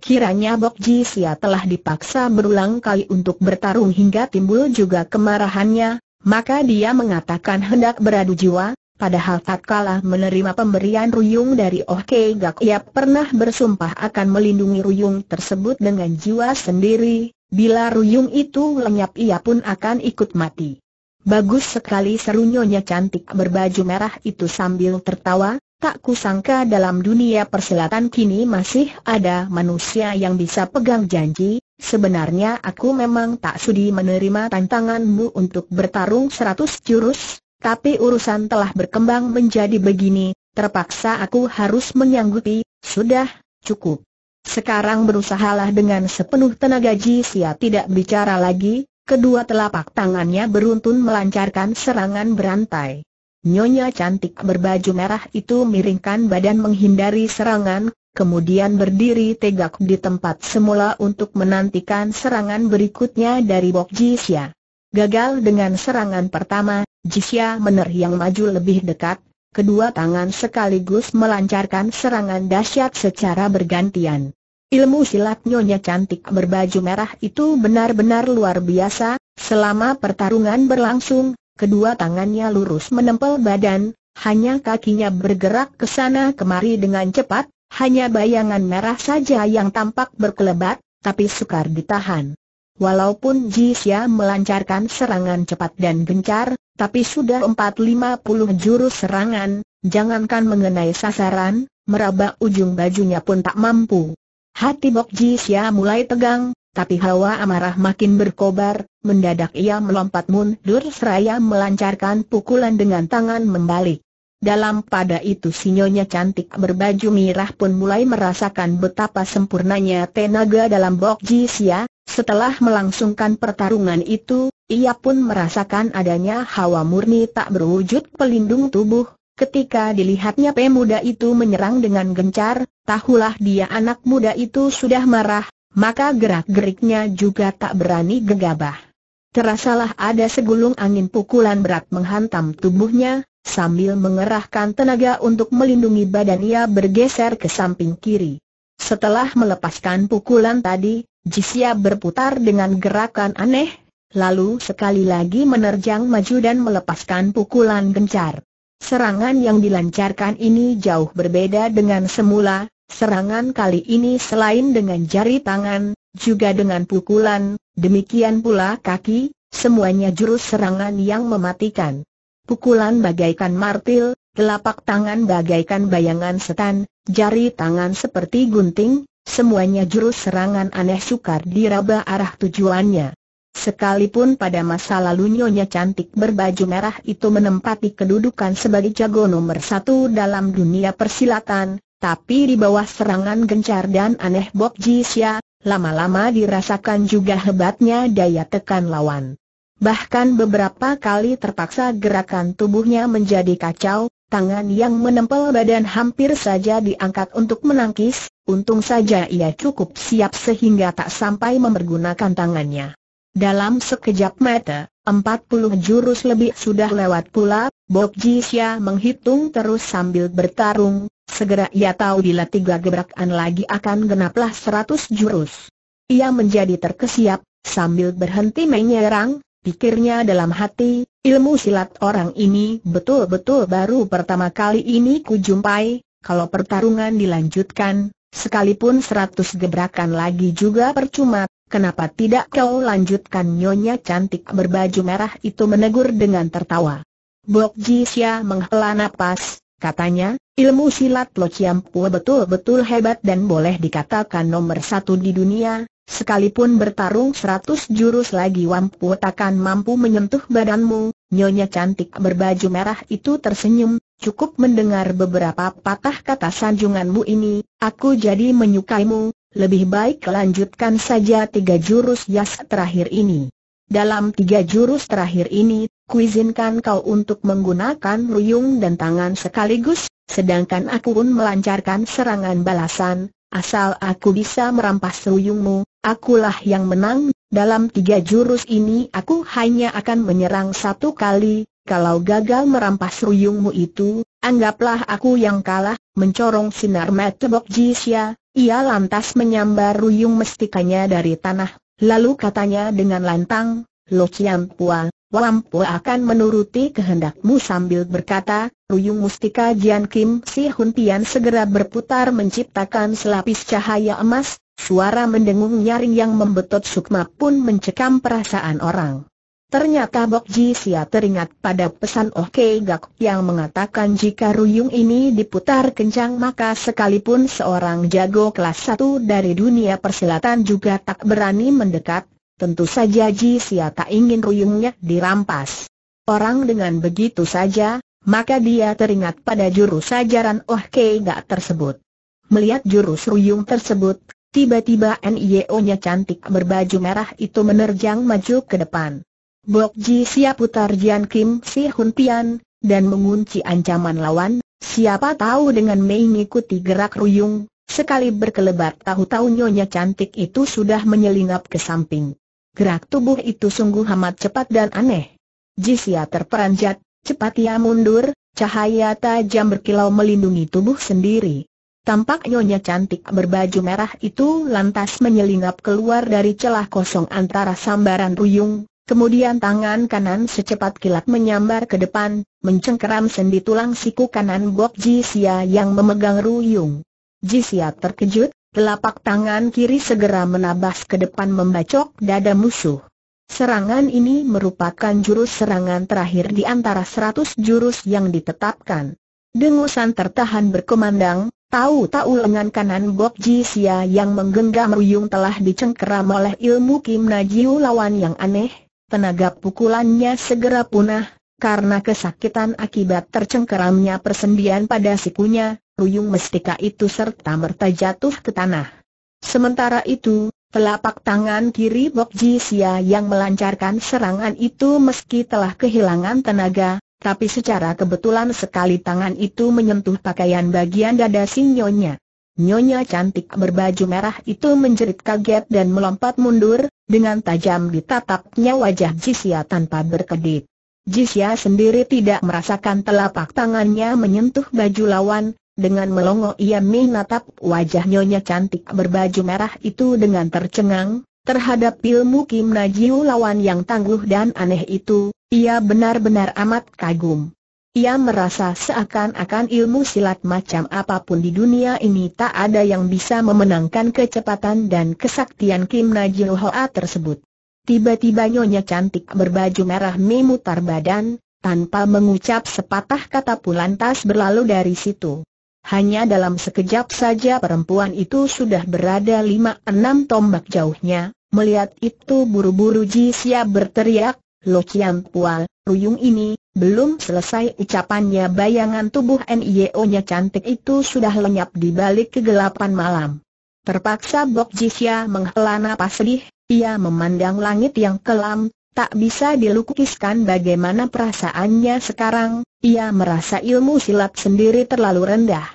Kiranya Bok Ji Sia telah dipaksa berulang kali untuk bertarung hingga timbul juga kemarahannya, maka dia mengatakan hendak beradu jiwa, padahal tak kalah menerima pemberian ruyung dari Oh Kei Gak ia pernah bersumpah akan melindungi ruyung tersebut dengan jiwa sendiri, bila ruyung itu lenyap ia pun akan ikut mati. Bagus sekali seru cantik berbaju merah itu sambil tertawa, tak kusangka dalam dunia perselatan kini masih ada manusia yang bisa pegang janji, sebenarnya aku memang tak sudi menerima tantanganmu untuk bertarung seratus jurus, tapi urusan telah berkembang menjadi begini, terpaksa aku harus menyanggupi, sudah, cukup. Sekarang berusahalah dengan sepenuh tenaga Ji Sia ya tidak bicara lagi, Kedua telapak tangannya beruntun melancarkan serangan berantai. Nyonya cantik berbaju merah itu miringkan badan menghindari serangan, kemudian berdiri tegak di tempat semula untuk menantikan serangan berikutnya dari Bok Jisya. Gagal dengan serangan pertama, Jisya menerjang maju lebih dekat, kedua tangan sekaligus melancarkan serangan dahsyat secara bergantian. Ilmu silat nyonya cantik berbaju merah itu benar-benar luar biasa, selama pertarungan berlangsung, kedua tangannya lurus menempel badan, hanya kakinya bergerak ke sana kemari dengan cepat, hanya bayangan merah saja yang tampak berkelebat, tapi sukar ditahan. Walaupun Jisya melancarkan serangan cepat dan gencar, tapi sudah 450 jurus serangan, jangankan mengenai sasaran, meraba ujung bajunya pun tak mampu. Hati Bok Ji Sia mulai tegang, tapi hawa amarah makin berkobar, mendadak ia melompat mundur seraya melancarkan pukulan dengan tangan membalik. Dalam pada itu sinyonya cantik berbaju merah pun mulai merasakan betapa sempurnanya tenaga dalam Bok Ji Sia, setelah melangsungkan pertarungan itu, ia pun merasakan adanya hawa murni tak berwujud pelindung tubuh, Ketika dilihatnya pemuda itu menyerang dengan gencar, tahulah dia anak muda itu sudah marah, maka gerak-geriknya juga tak berani gegabah. Terasalah ada segulung angin pukulan berat menghantam tubuhnya, sambil mengerahkan tenaga untuk melindungi badan ia bergeser ke samping kiri. Setelah melepaskan pukulan tadi, Jisya berputar dengan gerakan aneh, lalu sekali lagi menerjang maju dan melepaskan pukulan gencar. Serangan yang dilancarkan ini jauh berbeda dengan semula, serangan kali ini selain dengan jari tangan, juga dengan pukulan, demikian pula kaki, semuanya jurus serangan yang mematikan. Pukulan bagaikan martil, telapak tangan bagaikan bayangan setan, jari tangan seperti gunting, semuanya jurus serangan aneh sukar diraba arah tujuannya. Sekalipun pada masa lalu Nyonya Cantik berbaju merah itu menempati kedudukan sebagai jago nomor satu dalam dunia persilatan, tapi di bawah serangan gencar dan aneh Bob Jisya, lama-lama dirasakan juga hebatnya daya tekan lawan. Bahkan beberapa kali terpaksa gerakan tubuhnya menjadi kacau, tangan yang menempel badan hampir saja diangkat untuk menangkis, untung saja ia cukup siap sehingga tak sampai mempergunakan tangannya. Dalam sekejap mata, 40 jurus lebih sudah lewat pula, Bob Jisya menghitung terus sambil bertarung, segera ia tahu bila tiga gebrakan lagi akan genaplah 100 jurus. Ia menjadi terkesiap, sambil berhenti menyerang, pikirnya dalam hati, ilmu silat orang ini betul-betul baru pertama kali ini kujumpai, kalau pertarungan dilanjutkan, sekalipun 100 gebrakan lagi juga percuma, Kenapa tidak kau lanjutkan nyonya cantik berbaju merah itu menegur dengan tertawa. Bok Jisya menghela napas, katanya, ilmu silat Lo Chiampua betul-betul hebat dan boleh dikatakan nomor satu di dunia, sekalipun bertarung seratus jurus lagi Wampu takkan mampu menyentuh badanmu, nyonya cantik berbaju merah itu tersenyum, cukup mendengar beberapa patah kata sanjunganmu ini, aku jadi menyukaimu, lebih baik lanjutkan saja tiga jurus Yas terakhir ini. Dalam tiga jurus terakhir ini, kuizinkan kau untuk menggunakan ruyung dan tangan sekaligus, sedangkan aku pun melancarkan serangan balasan, asal aku bisa merampas ruyungmu, akulah yang menang, dalam tiga jurus ini aku hanya akan menyerang satu kali, kalau gagal merampas ruyungmu itu, anggaplah aku yang kalah, mencorong sinar mata Jisya, ia lantas menyambar ruyung mestikanya dari tanah, lalu katanya dengan lantang, Lo Chiam Pua, Pua akan menuruti kehendakmu sambil berkata, Ruyung Mustika Jian Kim Si Hun Pian segera berputar menciptakan selapis cahaya emas, suara mendengung nyaring yang membetot sukma pun mencekam perasaan orang. Ternyata Bok Ji Sia teringat pada pesan Oh Kei Gak yang mengatakan jika ruyung ini diputar kencang maka sekalipun seorang jago kelas satu dari dunia persilatan juga tak berani mendekat, tentu saja Ji Sia tak ingin ruyungnya dirampas. Orang dengan begitu saja, maka dia teringat pada jurus ajaran Oh Kei Gak tersebut. Melihat jurus ruyung tersebut, tiba-tiba NIO-nya cantik berbaju merah itu menerjang maju ke depan. Bok Ji siap putar Jian Kim Si Hun Pian, dan mengunci ancaman lawan, siapa tahu dengan Mei mengikuti gerak ruyung, sekali berkelebat tahu-tahu nyonya cantik itu sudah menyelinap ke samping. Gerak tubuh itu sungguh amat cepat dan aneh. Ji Jisia terperanjat, cepat ia mundur, cahaya tajam berkilau melindungi tubuh sendiri. Tampak nyonya cantik berbaju merah itu lantas menyelinap keluar dari celah kosong antara sambaran ruyung, Kemudian tangan kanan secepat kilat menyambar ke depan, mencengkeram sendi tulang siku kanan Bok Sia yang memegang Ruyung. Jisia terkejut, telapak tangan kiri segera menabas ke depan membacok dada musuh. Serangan ini merupakan jurus serangan terakhir di antara seratus jurus yang ditetapkan. Dengusan tertahan berkemandang, tahu-tahu lengan kanan Bok Sia yang menggenggam ruyung telah dicengkeram oleh ilmu Kim Najiu lawan yang aneh, tenaga pukulannya segera punah, karena kesakitan akibat tercengkeramnya persendian pada sikunya, Ruyung Mestika itu serta merta jatuh ke tanah. Sementara itu, telapak tangan kiri Bok Ji Sia yang melancarkan serangan itu meski telah kehilangan tenaga, tapi secara kebetulan sekali tangan itu menyentuh pakaian bagian dada si Nyonya. Nyonya cantik berbaju merah itu menjerit kaget dan melompat mundur, dengan tajam ditatapnya wajah Jisya tanpa berkedip. Jisya sendiri tidak merasakan telapak tangannya menyentuh baju lawan, dengan melongo ia menatap wajah nyonya cantik berbaju merah itu dengan tercengang, terhadap ilmu Kim Najiu lawan yang tangguh dan aneh itu, ia benar-benar amat kagum. Ia merasa seakan-akan ilmu silat macam apapun di dunia ini tak ada yang bisa memenangkan kecepatan dan kesaktian Kim Najil Hoa tersebut. Tiba-tiba Nyonya cantik berbaju merah memutar badan, tanpa mengucap sepatah kata pun lantas berlalu dari situ. Hanya dalam sekejap saja perempuan itu sudah berada lima enam tombak jauhnya, melihat itu buru-buru Ji berteriak, Lo Cian Pual, Ruyung ini, belum selesai ucapannya bayangan tubuh NIO-nya cantik itu sudah lenyap di balik kegelapan malam. Terpaksa Bok Jisya menghela napas sedih, ia memandang langit yang kelam, tak bisa dilukiskan bagaimana perasaannya sekarang, ia merasa ilmu silat sendiri terlalu rendah.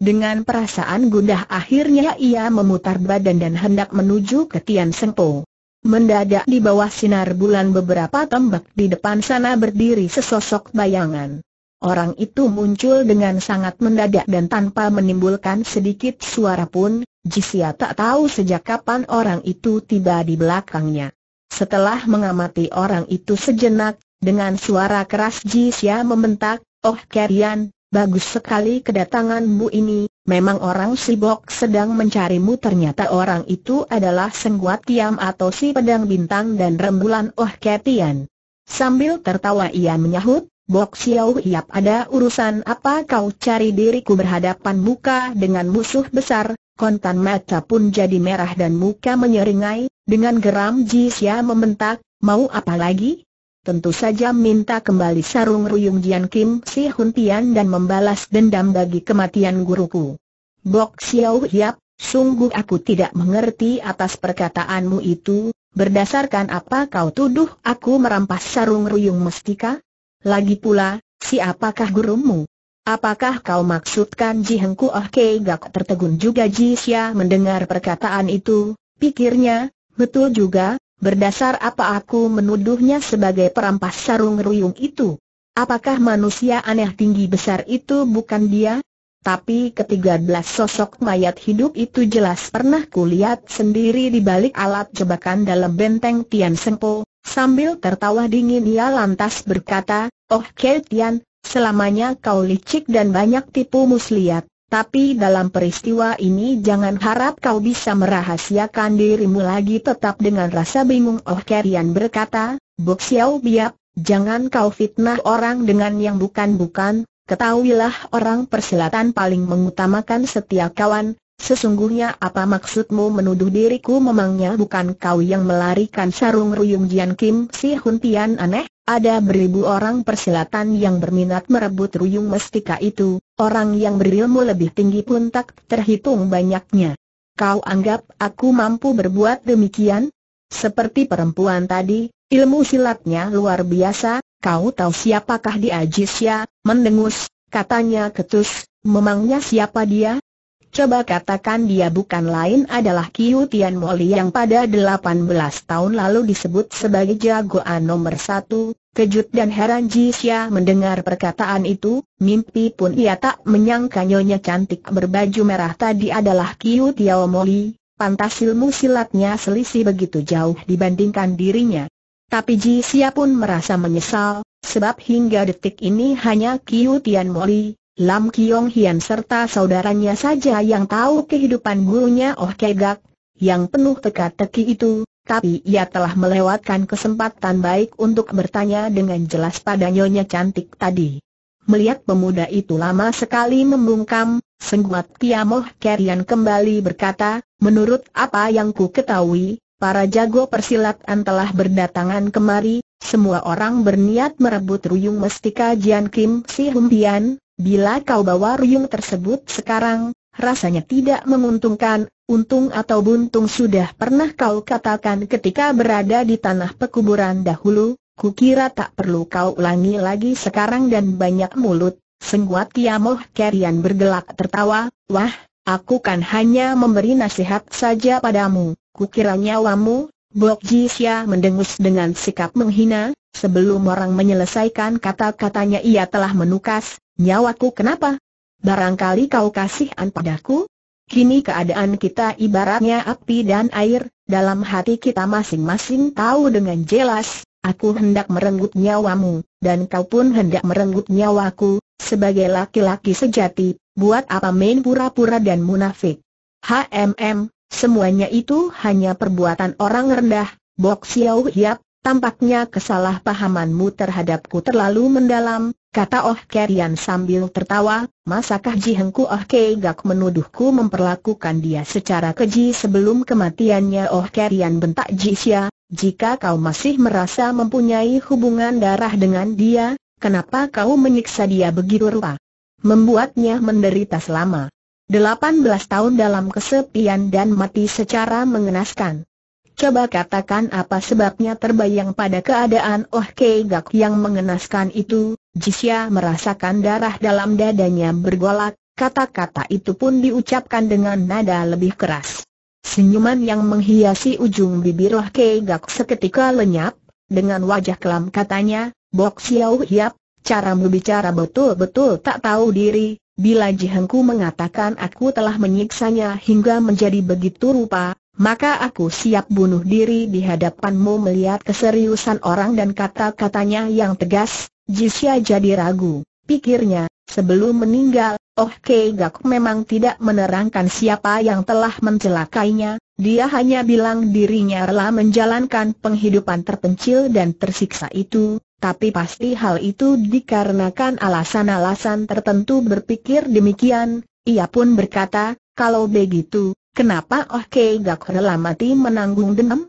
Dengan perasaan gundah akhirnya ia memutar badan dan hendak menuju ke Tian Sengpo. Mendadak di bawah sinar bulan beberapa tembak di depan sana berdiri sesosok bayangan. Orang itu muncul dengan sangat mendadak dan tanpa menimbulkan sedikit suara pun, Jisia tak tahu sejak kapan orang itu tiba di belakangnya. Setelah mengamati orang itu sejenak, dengan suara keras Jisia membentak, Oh Kerian, bagus sekali kedatanganmu ini, Memang orang Sibok sedang mencarimu ternyata orang itu adalah Sengguat Tiam atau si pedang bintang dan rembulan Oh Ketian. Sambil tertawa ia menyahut, Bok Xiao Hiap ada urusan apa kau cari diriku berhadapan muka dengan musuh besar, kontan mata pun jadi merah dan muka menyeringai, dengan geram Ji membentak, mau apa lagi? tentu saja minta kembali sarung Ruyung Jian Kim Si Hun Tian dan membalas dendam bagi kematian guruku. Bok Xiao Hiap, sungguh aku tidak mengerti atas perkataanmu itu, berdasarkan apa kau tuduh aku merampas sarung Ruyung Mestika? Lagi pula, siapakah gurumu? Apakah kau maksudkan Ji Hengku Oh Kei Gak tertegun juga Ji Xia mendengar perkataan itu, pikirnya, betul juga, Berdasar apa aku menuduhnya sebagai perampas sarung ruyung itu? Apakah manusia aneh tinggi besar itu bukan dia? Tapi ketiga belas sosok mayat hidup itu jelas pernah kulihat sendiri di balik alat jebakan dalam benteng Tian Sengpo, sambil tertawa dingin ia lantas berkata, Oh Kei Tian, selamanya kau licik dan banyak tipu muslihat. Tapi dalam peristiwa ini jangan harap kau bisa merahasiakan dirimu lagi tetap dengan rasa bingung Oh Kerian berkata, Bok Xiao Biap, jangan kau fitnah orang dengan yang bukan-bukan, ketahuilah orang persilatan paling mengutamakan setia kawan, Sesungguhnya apa maksudmu menuduh diriku memangnya bukan kau yang melarikan sarung ruyung Jian Kim Si Hun Tian aneh? Ada beribu orang persilatan yang berminat merebut ruyung mestika itu, orang yang berilmu lebih tinggi pun tak terhitung banyaknya. Kau anggap aku mampu berbuat demikian? Seperti perempuan tadi, ilmu silatnya luar biasa, kau tahu siapakah dia Jisya, mendengus, katanya ketus, memangnya siapa dia? Coba katakan dia bukan lain adalah Kiu Tian Moli yang pada 18 tahun lalu disebut sebagai jagoan nomor satu. Kejut dan heran Jisya mendengar perkataan itu, mimpi pun ia tak menyangka nyonya cantik berbaju merah tadi adalah Kiu Tiao Moli, pantas ilmu silatnya selisih begitu jauh dibandingkan dirinya. Tapi Jisya pun merasa menyesal, sebab hingga detik ini hanya Kiu Tian Moli, Lam Kiong Hian serta saudaranya saja yang tahu kehidupan gurunya Oh Kegak, yang penuh teka-teki itu, tapi ia telah melewatkan kesempatan baik untuk bertanya dengan jelas pada Nyonya Cantik tadi. Melihat pemuda itu lama sekali membungkam, Sengguat Tiamoh Kerian kembali berkata, menurut apa yang ku ketahui, para jago persilatan telah berdatangan kemari, semua orang berniat merebut Ruyung Mestika Jian Kim Si Humpian, Bila kau bawa ruyung tersebut sekarang, rasanya tidak menguntungkan, untung atau buntung sudah pernah kau katakan ketika berada di tanah pekuburan dahulu, kukira tak perlu kau ulangi lagi sekarang dan banyak mulut, sengguat Kiamoh Kerian bergelak tertawa, wah, aku kan hanya memberi nasihat saja padamu, kukira nyawamu, Bok Jisya mendengus dengan sikap menghina, sebelum orang menyelesaikan kata-katanya ia telah menukas, Nyawaku kenapa? Barangkali kau kasih padaku? Kini keadaan kita ibaratnya api dan air, dalam hati kita masing-masing tahu dengan jelas, aku hendak merenggut nyawamu, dan kau pun hendak merenggut nyawaku, sebagai laki-laki sejati, buat apa main pura-pura dan munafik? HMM, semuanya itu hanya perbuatan orang rendah, Bok Xiao Hiap, Tampaknya kesalahpahamanmu terhadapku terlalu mendalam, kata Oh Kerian sambil tertawa, masakah jihengku Oh Kei Gak menuduhku memperlakukan dia secara keji sebelum kematiannya Oh Kerian bentak Ji Xia, jika kau masih merasa mempunyai hubungan darah dengan dia, kenapa kau menyiksa dia begitu rupa? Membuatnya menderita selama 18 tahun dalam kesepian dan mati secara mengenaskan. Coba katakan apa sebabnya terbayang pada keadaan Oh Kei Gak yang mengenaskan itu, Jisya merasakan darah dalam dadanya bergolak, kata-kata itu pun diucapkan dengan nada lebih keras. Senyuman yang menghiasi ujung bibir Oh Kei Gak seketika lenyap, dengan wajah kelam katanya, Bok Xiao Hiap, caramu bicara betul-betul tak tahu diri, bila Jihengku mengatakan aku telah menyiksanya hingga menjadi begitu rupa, maka aku siap bunuh diri di hadapanmu melihat keseriusan orang dan kata-katanya yang tegas, Jisya jadi ragu, pikirnya, sebelum meninggal, Oh Kei Gak memang tidak menerangkan siapa yang telah mencelakainya, dia hanya bilang dirinya rela menjalankan penghidupan terpencil dan tersiksa itu, tapi pasti hal itu dikarenakan alasan-alasan tertentu berpikir demikian, ia pun berkata, kalau begitu, Kenapa Oh Kei Gak rela mati menanggung dendam?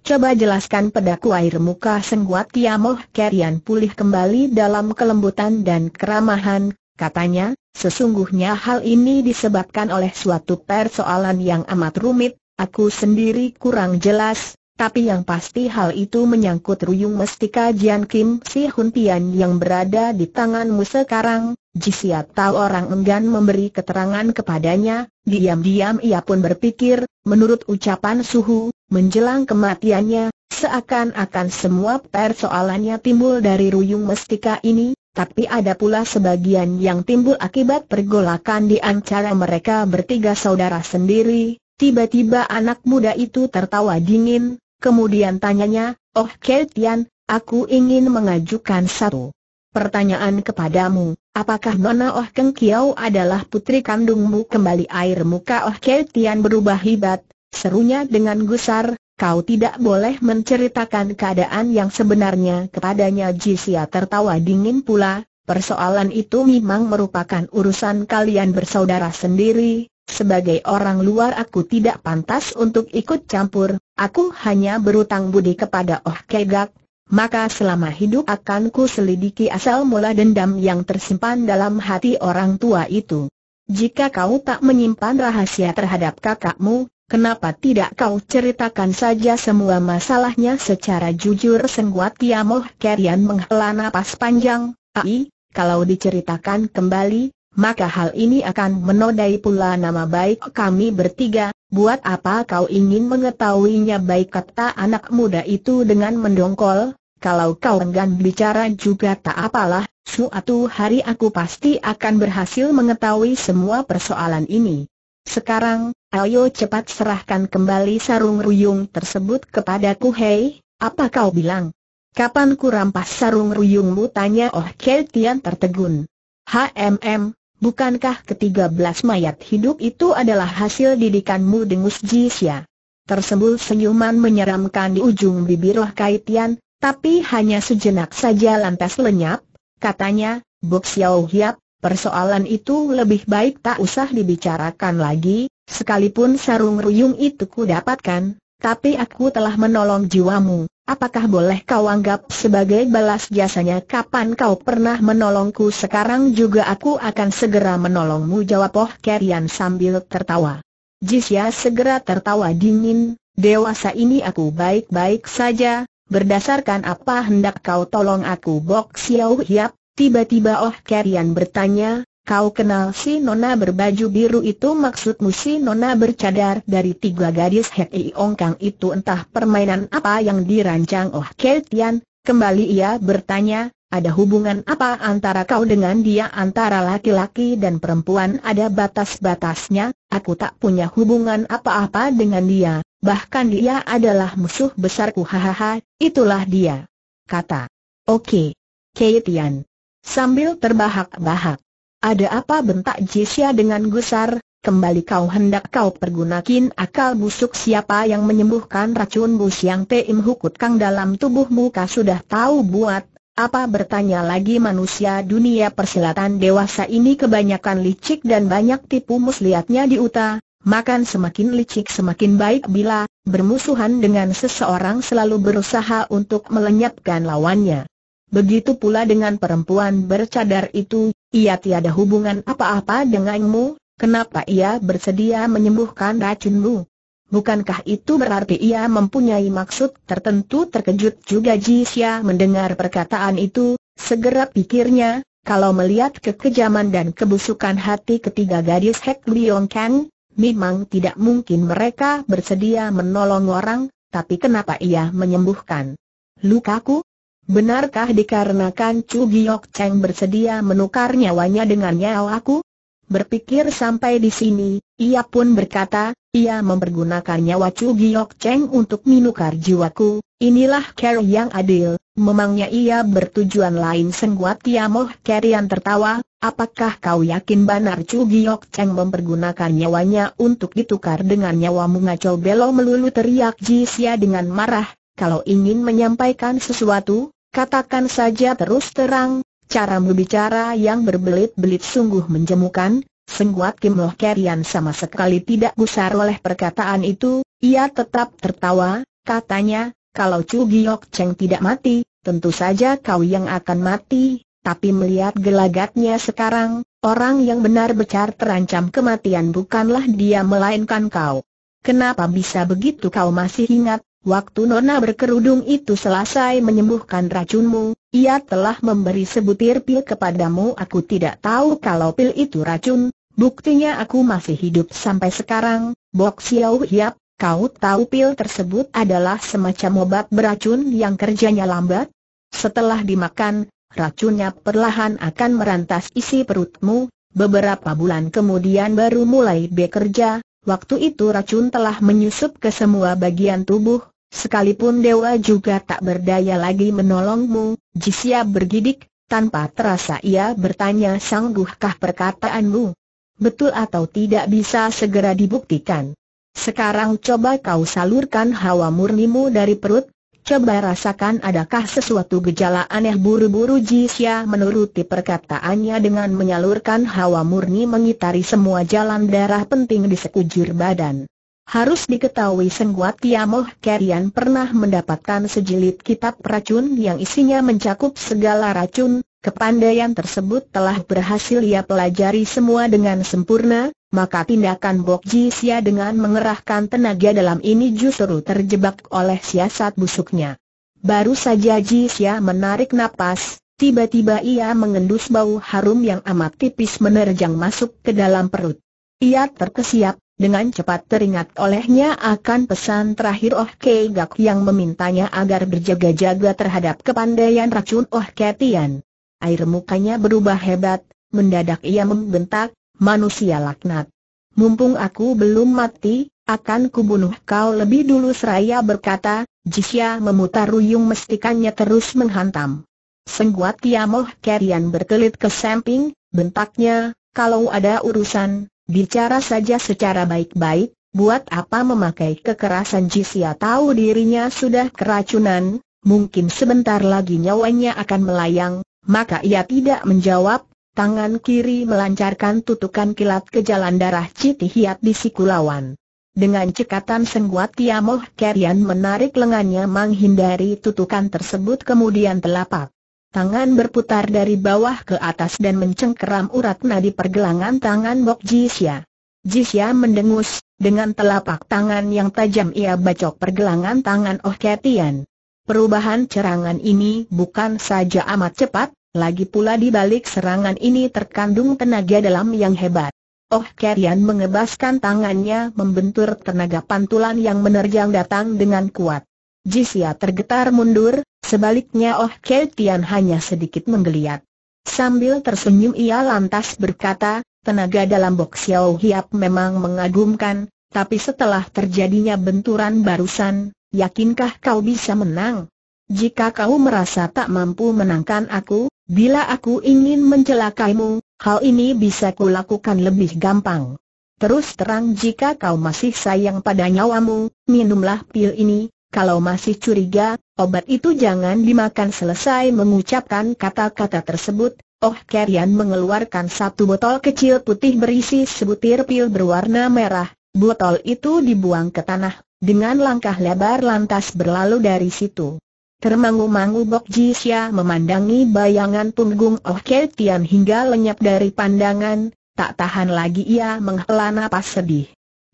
Coba jelaskan pedaku air muka sengguat Kiamoh ya Kerian pulih kembali dalam kelembutan dan keramahan, katanya, sesungguhnya hal ini disebabkan oleh suatu persoalan yang amat rumit, aku sendiri kurang jelas, tapi yang pasti hal itu menyangkut Ruyung Mestika Jian Kim Si Hun Tian yang berada di tanganmu sekarang, Jisia tahu orang enggan memberi keterangan kepadanya, diam-diam ia pun berpikir, menurut ucapan Suhu, menjelang kematiannya, seakan-akan semua persoalannya timbul dari ruyung mestika ini, tapi ada pula sebagian yang timbul akibat pergolakan di antara mereka bertiga saudara sendiri. Tiba-tiba anak muda itu tertawa dingin, kemudian tanyanya, Oh Keltian, aku ingin mengajukan satu pertanyaan kepadamu. Apakah Nona Oh Keng Kiau adalah putri kandungmu? Kembali air muka Oh Kei Tian berubah hebat, serunya dengan gusar, kau tidak boleh menceritakan keadaan yang sebenarnya kepadanya Jisia tertawa dingin pula, persoalan itu memang merupakan urusan kalian bersaudara sendiri, sebagai orang luar aku tidak pantas untuk ikut campur, aku hanya berutang budi kepada Oh Kei Gak, maka selama hidup akan ku selidiki asal mula dendam yang tersimpan dalam hati orang tua itu. Jika kau tak menyimpan rahasia terhadap kakakmu, kenapa tidak kau ceritakan saja semua masalahnya secara jujur Sengguat Tiamoh Kerian menghela napas panjang, ai, kalau diceritakan kembali, maka hal ini akan menodai pula nama baik kami bertiga, Buat apa kau ingin mengetahuinya baik kata anak muda itu dengan mendongkol, kalau kau enggan bicara juga tak apalah, suatu hari aku pasti akan berhasil mengetahui semua persoalan ini. Sekarang, ayo cepat serahkan kembali sarung ruyung tersebut kepadaku hei, apa kau bilang? Kapan ku rampas sarung ruyungmu tanya Oh Keltian tertegun. HMM, Bukankah ketiga belas mayat hidup itu adalah hasil didikanmu dengus Jisya? Tersembul senyuman menyeramkan di ujung bibir Kaitian, tapi hanya sejenak saja lantas lenyap, katanya, Bok Xiao Hiap, persoalan itu lebih baik tak usah dibicarakan lagi, sekalipun sarung ruyung itu ku dapatkan, tapi aku telah menolong jiwamu. Apakah boleh kau anggap sebagai balas jasanya kapan kau pernah menolongku sekarang juga aku akan segera menolongmu jawab Oh Kerian sambil tertawa. Jisya segera tertawa dingin, dewasa ini aku baik-baik saja, berdasarkan apa hendak kau tolong aku Bok Xiao Hiap, tiba-tiba Oh Kerian bertanya, Kau kenal si Nona berbaju biru itu maksudmu si Nona bercadar dari tiga gadis Hei Ong Kang itu entah permainan apa yang dirancang Oh Keltian. kembali ia bertanya, ada hubungan apa antara kau dengan dia antara laki-laki dan perempuan ada batas-batasnya, aku tak punya hubungan apa-apa dengan dia, bahkan dia adalah musuh besarku hahaha, itulah dia. Kata. Oke. Keltian. Sambil terbahak-bahak. Ada apa bentak Jisya dengan gusar, kembali kau hendak kau pergunakin akal busuk siapa yang menyembuhkan racun bus yang teim Hukut Kang dalam tubuhmu kau sudah tahu buat, apa bertanya lagi manusia dunia persilatan dewasa ini kebanyakan licik dan banyak tipu muslihatnya di uta, makan semakin licik semakin baik bila bermusuhan dengan seseorang selalu berusaha untuk melenyapkan lawannya. Begitu pula dengan perempuan bercadar itu, ia tiada hubungan apa-apa denganmu, kenapa ia bersedia menyembuhkan racunmu? Bukankah itu berarti ia mempunyai maksud tertentu terkejut juga Jisya mendengar perkataan itu, segera pikirnya, kalau melihat kekejaman dan kebusukan hati ketiga gadis Hek Leong Kang, memang tidak mungkin mereka bersedia menolong orang, tapi kenapa ia menyembuhkan lukaku, Benarkah dikarenakan Chu Giok Cheng bersedia menukar nyawanya dengan nyawa aku? Berpikir sampai di sini, ia pun berkata, ia mempergunakan nyawa Chu Giok Cheng untuk menukar jiwaku, inilah care yang adil, memangnya ia bertujuan lain sengguat Tiamoh Kerian tertawa, apakah kau yakin benar Chu Giok Cheng mempergunakan nyawanya untuk ditukar dengan nyawamu ngacau belo melulu teriak Xia dengan marah, kalau ingin menyampaikan sesuatu, Katakan saja terus terang, caramu bicara yang berbelit-belit sungguh menjemukan, Sengguat Kim Loh Kerian sama sekali tidak gusar oleh perkataan itu, ia tetap tertawa, katanya, kalau Chu Giok Cheng tidak mati, tentu saja kau yang akan mati, tapi melihat gelagatnya sekarang, orang yang benar benar terancam kematian bukanlah dia melainkan kau. Kenapa bisa begitu kau masih ingat, Waktu Nona berkerudung itu selesai menyembuhkan racunmu, ia telah memberi sebutir pil kepadamu Aku tidak tahu kalau pil itu racun, buktinya aku masih hidup sampai sekarang Bok Xiao Hiap, kau tahu pil tersebut adalah semacam obat beracun yang kerjanya lambat? Setelah dimakan, racunnya perlahan akan merantas isi perutmu Beberapa bulan kemudian baru mulai bekerja, waktu itu racun telah menyusup ke semua bagian tubuh Sekalipun dewa juga tak berdaya lagi menolongmu, Jisya bergidik, tanpa terasa ia bertanya sangguhkah perkataanmu? Betul atau tidak bisa segera dibuktikan. Sekarang coba kau salurkan hawa murnimu dari perut, Coba rasakan adakah sesuatu gejala aneh buru-buru Jisya menuruti perkataannya dengan menyalurkan hawa murni mengitari semua jalan darah penting di sekujur badan. Harus diketahui Sengguat Tiamoh Kerian pernah mendapatkan sejilid kitab racun yang isinya mencakup segala racun, kepandaian tersebut telah berhasil ia pelajari semua dengan sempurna, maka tindakan Bok Ji Sia dengan mengerahkan tenaga dalam ini justru terjebak oleh siasat busuknya. Baru saja Ji Sia menarik napas, tiba-tiba ia mengendus bau harum yang amat tipis menerjang masuk ke dalam perut. Ia terkesiap, dengan cepat teringat olehnya akan pesan terakhir Oh Kei Gak yang memintanya agar berjaga-jaga terhadap kepandaian racun Oh Ketian. Air mukanya berubah hebat, mendadak ia membentak, manusia laknat. Mumpung aku belum mati, akan kubunuh kau lebih dulu seraya berkata, Jisya memutar ruyung mestikannya terus menghantam. Sengguat Kiamoh Kerian berkelit ke samping, bentaknya, kalau ada urusan, Bicara saja secara baik-baik, buat apa memakai kekerasan Jisia ya tahu dirinya sudah keracunan, mungkin sebentar lagi nyawanya akan melayang, maka ia tidak menjawab, tangan kiri melancarkan tutukan kilat ke jalan darah Citihiat di siku lawan. Dengan cekatan sengguat Tiamoh Kerian menarik lengannya menghindari tutukan tersebut kemudian telapak Tangan berputar dari bawah ke atas dan mencengkeram urat nadi pergelangan tangan Bok Jisya. Jisya mendengus, dengan telapak tangan yang tajam ia bacok pergelangan tangan Oh Ketian. Perubahan cerangan ini bukan saja amat cepat, lagi pula di balik serangan ini terkandung tenaga dalam yang hebat. Oh Kerian mengebaskan tangannya membentur tenaga pantulan yang menerjang datang dengan kuat. Jisia tergetar mundur, Sebaliknya Oh Kei Tian hanya sedikit menggeliat. Sambil tersenyum ia lantas berkata, tenaga dalam Bok Xiao Hiap memang mengagumkan, tapi setelah terjadinya benturan barusan, yakinkah kau bisa menang? Jika kau merasa tak mampu menangkan aku, bila aku ingin mencelakaimu, hal ini bisa kulakukan lebih gampang. Terus terang jika kau masih sayang pada nyawamu, minumlah pil ini, kalau masih curiga, Obat itu jangan dimakan selesai mengucapkan kata-kata tersebut, Oh Kerian mengeluarkan satu botol kecil putih berisi sebutir pil berwarna merah, botol itu dibuang ke tanah, dengan langkah lebar lantas berlalu dari situ. Termangu-mangu Bok Jisya memandangi bayangan punggung Oh Kerian hingga lenyap dari pandangan, tak tahan lagi ia menghela napas sedih.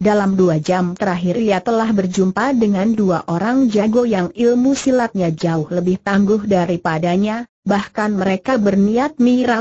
Dalam dua jam terakhir ia telah berjumpa dengan dua orang jago yang ilmu silatnya jauh lebih tangguh daripadanya, bahkan mereka berniat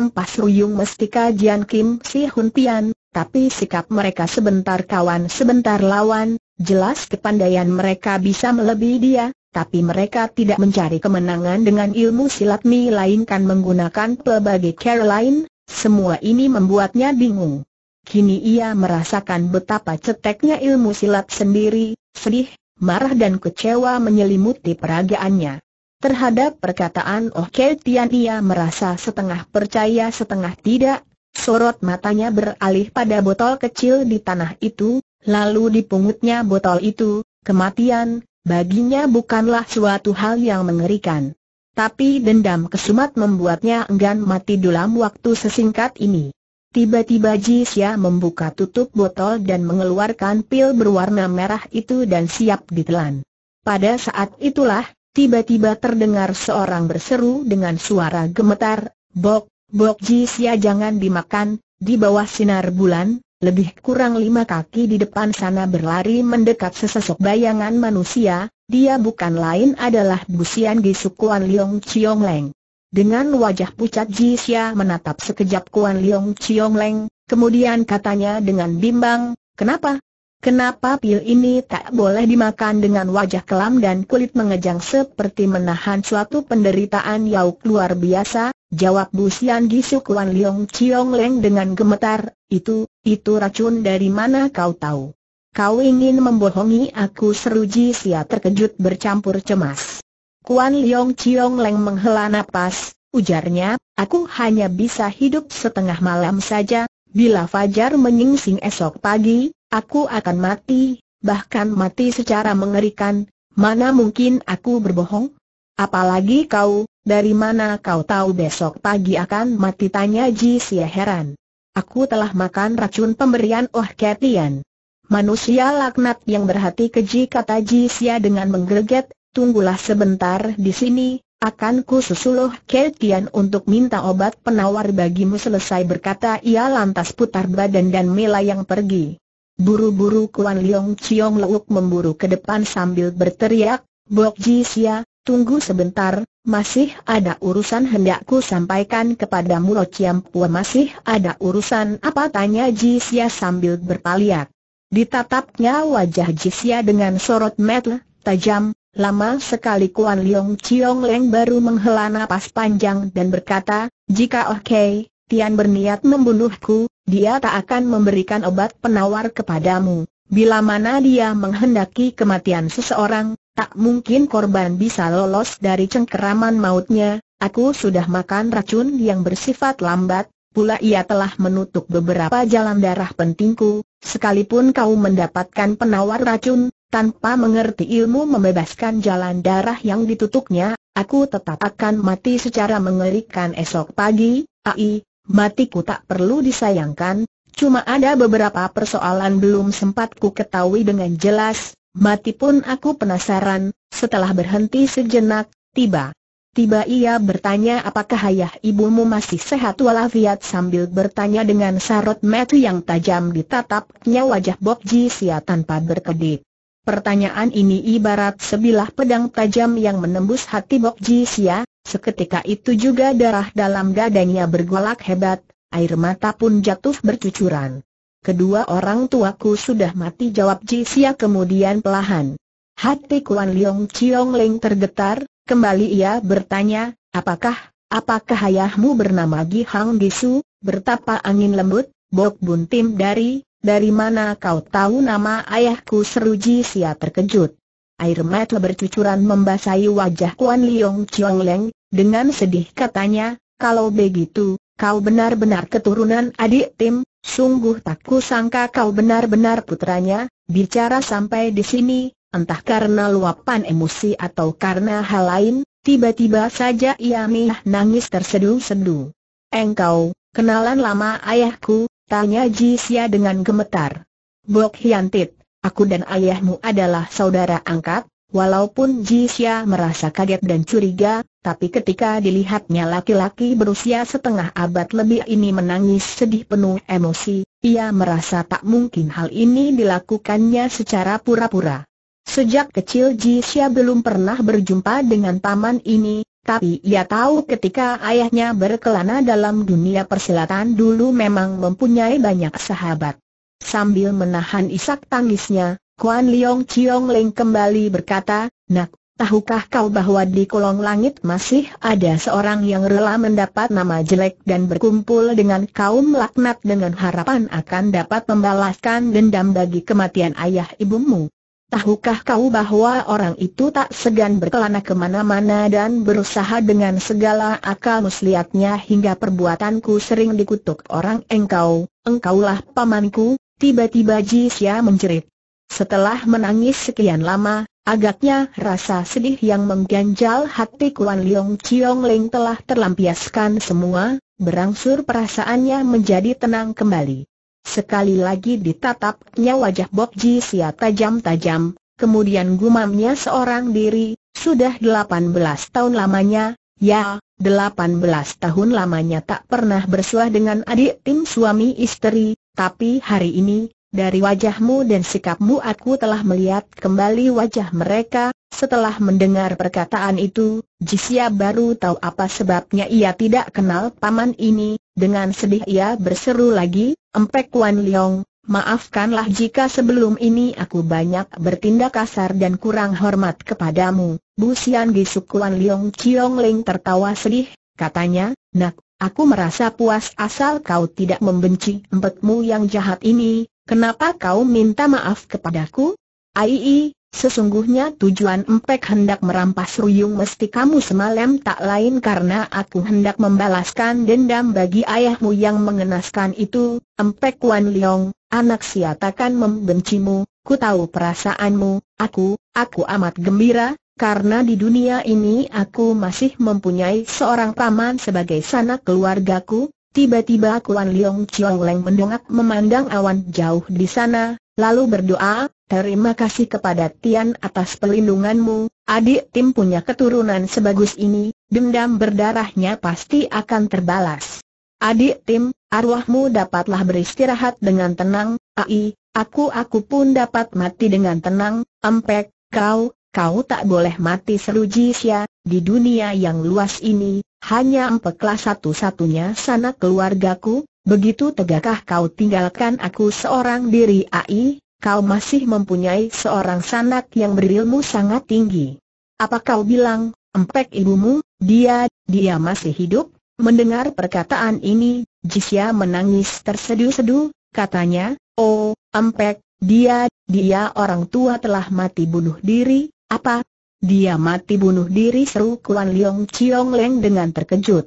pas Ruyung Mestika Jian Kim Si Hun Tian, tapi sikap mereka sebentar kawan sebentar lawan, jelas kepandaian mereka bisa melebihi dia, tapi mereka tidak mencari kemenangan dengan ilmu silat melainkan menggunakan pelbagai Caroline, semua ini membuatnya bingung. Kini ia merasakan betapa ceteknya ilmu silat sendiri, sedih, marah dan kecewa menyelimuti peragaannya. Terhadap perkataan Oh Tian ia merasa setengah percaya setengah tidak, sorot matanya beralih pada botol kecil di tanah itu, lalu dipungutnya botol itu, kematian, baginya bukanlah suatu hal yang mengerikan. Tapi dendam kesumat membuatnya enggan mati dalam waktu sesingkat ini. Tiba-tiba Jisya membuka tutup botol dan mengeluarkan pil berwarna merah itu dan siap ditelan. Pada saat itulah, tiba-tiba terdengar seorang berseru dengan suara gemetar, Bok, Bok Jisya jangan dimakan, di bawah sinar bulan, lebih kurang lima kaki di depan sana berlari mendekat sesosok bayangan manusia, dia bukan lain adalah Busian Gisukuan Liong Chiong Leng. Dengan wajah pucat Jisya menatap sekejap Kuan Leong Chiong Leng, kemudian katanya dengan bimbang, kenapa? Kenapa pil ini tak boleh dimakan dengan wajah kelam dan kulit mengejang seperti menahan suatu penderitaan yang luar biasa? Jawab Bu Busian Gisu Kuan Leong Chiong Leng dengan gemetar, itu, itu racun dari mana kau tahu? Kau ingin membohongi aku seru Jisya terkejut bercampur cemas. Kuan Leong Chiong Leng menghela nafas, ujarnya, aku hanya bisa hidup setengah malam saja, bila fajar menyingsing esok pagi, aku akan mati, bahkan mati secara mengerikan, mana mungkin aku berbohong? Apalagi kau, dari mana kau tahu besok pagi akan mati tanya Ji Xie heran. Aku telah makan racun pemberian Oh Ketian. Manusia laknat yang berhati keji kata Ji Xia dengan menggeget, tunggulah sebentar di sini, akan ku susuluh keltian untuk minta obat penawar bagimu selesai berkata ia lantas putar badan dan melayang pergi. Buru-buru Kuan Leong Chiong Leuk memburu ke depan sambil berteriak, Bok Ji Sia, tunggu sebentar, masih ada urusan hendakku sampaikan kepadamu Lo Chiam Pua masih ada urusan apa tanya Ji Sia sambil berpaliak. Ditatapnya wajah Jisia dengan sorot mata tajam, Lama sekali Kuan Liong Chiong Leng baru menghela nafas panjang dan berkata, jika oke, oh Tian berniat membunuhku, dia tak akan memberikan obat penawar kepadamu. Bila mana dia menghendaki kematian seseorang, tak mungkin korban bisa lolos dari cengkeraman mautnya, aku sudah makan racun yang bersifat lambat, pula ia telah menutup beberapa jalan darah pentingku, sekalipun kau mendapatkan penawar racun, tanpa mengerti ilmu membebaskan jalan darah yang ditutupnya, aku tetap akan mati secara mengerikan esok pagi, ai, matiku tak perlu disayangkan, cuma ada beberapa persoalan belum sempat ku ketahui dengan jelas, mati pun aku penasaran, setelah berhenti sejenak, tiba. Tiba ia bertanya apakah ayah ibumu masih sehat walafiat sambil bertanya dengan sarot metu yang tajam ditatapnya wajah Bob Ji Sia tanpa berkedip. Pertanyaan ini ibarat sebilah pedang tajam yang menembus hati Bok Jisia, seketika itu juga darah dalam dadanya bergolak hebat, air mata pun jatuh bercucuran. Kedua orang tuaku sudah mati jawab Jisia kemudian pelahan. Hati Kuan Leong Chiong Ling tergetar, kembali ia bertanya, apakah, apakah ayahmu bernama Gi Hang Gisu, bertapa angin lembut, Bok Buntim dari, dari mana kau tahu nama ayahku Seruji Ji Sia terkejut. Air mata bercucuran membasahi wajah Kuan Liong Chiong Leng, dengan sedih katanya, kalau begitu, kau benar-benar keturunan adik Tim, sungguh tak kusangka kau benar-benar putranya, bicara sampai di sini, entah karena luapan emosi atau karena hal lain, tiba-tiba saja ia mih nangis terseduh-seduh. Engkau, kenalan lama ayahku, Tanya Xia dengan gemetar. Bok Tit, aku dan ayahmu adalah saudara angkat, walaupun Xia merasa kaget dan curiga, tapi ketika dilihatnya laki-laki berusia setengah abad lebih ini menangis sedih penuh emosi, ia merasa tak mungkin hal ini dilakukannya secara pura-pura. Sejak kecil Jisya belum pernah berjumpa dengan taman ini, tapi ia tahu ketika ayahnya berkelana dalam dunia persilatan dulu memang mempunyai banyak sahabat. Sambil menahan isak tangisnya, Kuan Leong Chiong Ling kembali berkata, Nak, tahukah kau bahwa di kolong langit masih ada seorang yang rela mendapat nama jelek dan berkumpul dengan kaum laknat dengan harapan akan dapat membalaskan dendam bagi kematian ayah ibumu? Tahukah kau bahwa orang itu tak segan berkelana kemana-mana dan berusaha dengan segala akal muslihatnya hingga perbuatanku sering dikutuk orang engkau, engkaulah pamanku, tiba-tiba Jisya menjerit. Setelah menangis sekian lama, agaknya rasa sedih yang mengganjal hati Kuan Leong Chiong Ling telah terlampiaskan semua, berangsur perasaannya menjadi tenang kembali. Sekali lagi ditatapnya wajah Bok Ji Sia tajam-tajam, kemudian gumamnya seorang diri, sudah 18 tahun lamanya, ya, 18 tahun lamanya tak pernah bersuah dengan adik tim suami istri, tapi hari ini, dari wajahmu dan sikapmu aku telah melihat kembali wajah mereka, setelah mendengar perkataan itu, Jisya baru tahu apa sebabnya ia tidak kenal paman ini, dengan sedih ia berseru lagi, Empek Wan Leong, maafkanlah jika sebelum ini aku banyak bertindak kasar dan kurang hormat kepadamu. Bu Sian Gisuk Wan Leong Chiong Ling tertawa sedih, katanya, nak, aku merasa puas asal kau tidak membenci empekmu yang jahat ini, kenapa kau minta maaf kepadaku? Aii. Sesungguhnya tujuan empek hendak merampas ruyung mesti kamu semalam tak lain karena aku hendak membalaskan dendam bagi ayahmu yang mengenaskan itu, empek Wan Leong, anak siatakan membencimu, ku tahu perasaanmu, aku, aku amat gembira, karena di dunia ini aku masih mempunyai seorang paman sebagai sanak keluargaku, tiba-tiba Kuan Leong Chiong Leng mendongak memandang awan jauh di sana, Lalu berdoa, terima kasih kepada Tian atas pelindunganmu, adik Tim punya keturunan sebagus ini, dendam berdarahnya pasti akan terbalas. Adik Tim, arwahmu dapatlah beristirahat dengan tenang, ai, aku-aku pun dapat mati dengan tenang, empek, kau, kau tak boleh mati seru Jisya, di dunia yang luas ini, hanya empeklah satu-satunya sana keluargaku, Begitu tegakkah kau tinggalkan aku seorang diri ai, kau masih mempunyai seorang sanak yang berilmu sangat tinggi. Apa kau bilang, empek ibumu, dia, dia masih hidup? Mendengar perkataan ini, Jisya menangis tersedu sedu katanya, oh, empek, dia, dia orang tua telah mati bunuh diri, apa? Dia mati bunuh diri seru Kuan Leong Chiong Leng dengan terkejut.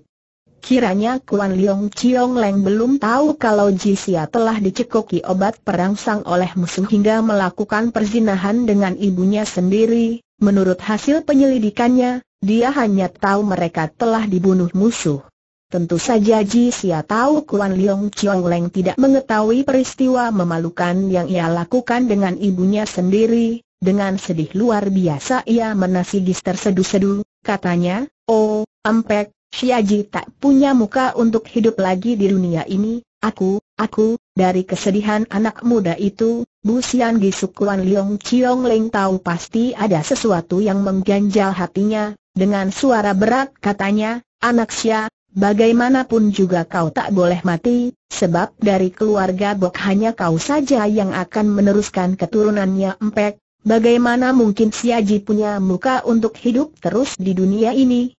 Kiranya Kuan Leong Chiong Leng belum tahu kalau Xia telah dicekoki obat perangsang oleh musuh hingga melakukan perzinahan dengan ibunya sendiri. Menurut hasil penyelidikannya, dia hanya tahu mereka telah dibunuh musuh. Tentu saja Xia tahu Kuan Leong Chiong Leng tidak mengetahui peristiwa memalukan yang ia lakukan dengan ibunya sendiri. Dengan sedih luar biasa ia menasih terseduh-seduh, katanya, Oh, Ampek, Syaji tak punya muka untuk hidup lagi di dunia ini, aku, aku, dari kesedihan anak muda itu, Bu Sian Gisukuan Leong Chiong Leng tahu pasti ada sesuatu yang mengganjal hatinya, dengan suara berat katanya, anak Sia, bagaimanapun juga kau tak boleh mati, sebab dari keluarga Bok hanya kau saja yang akan meneruskan keturunannya empek, bagaimana mungkin Aji punya muka untuk hidup terus di dunia ini?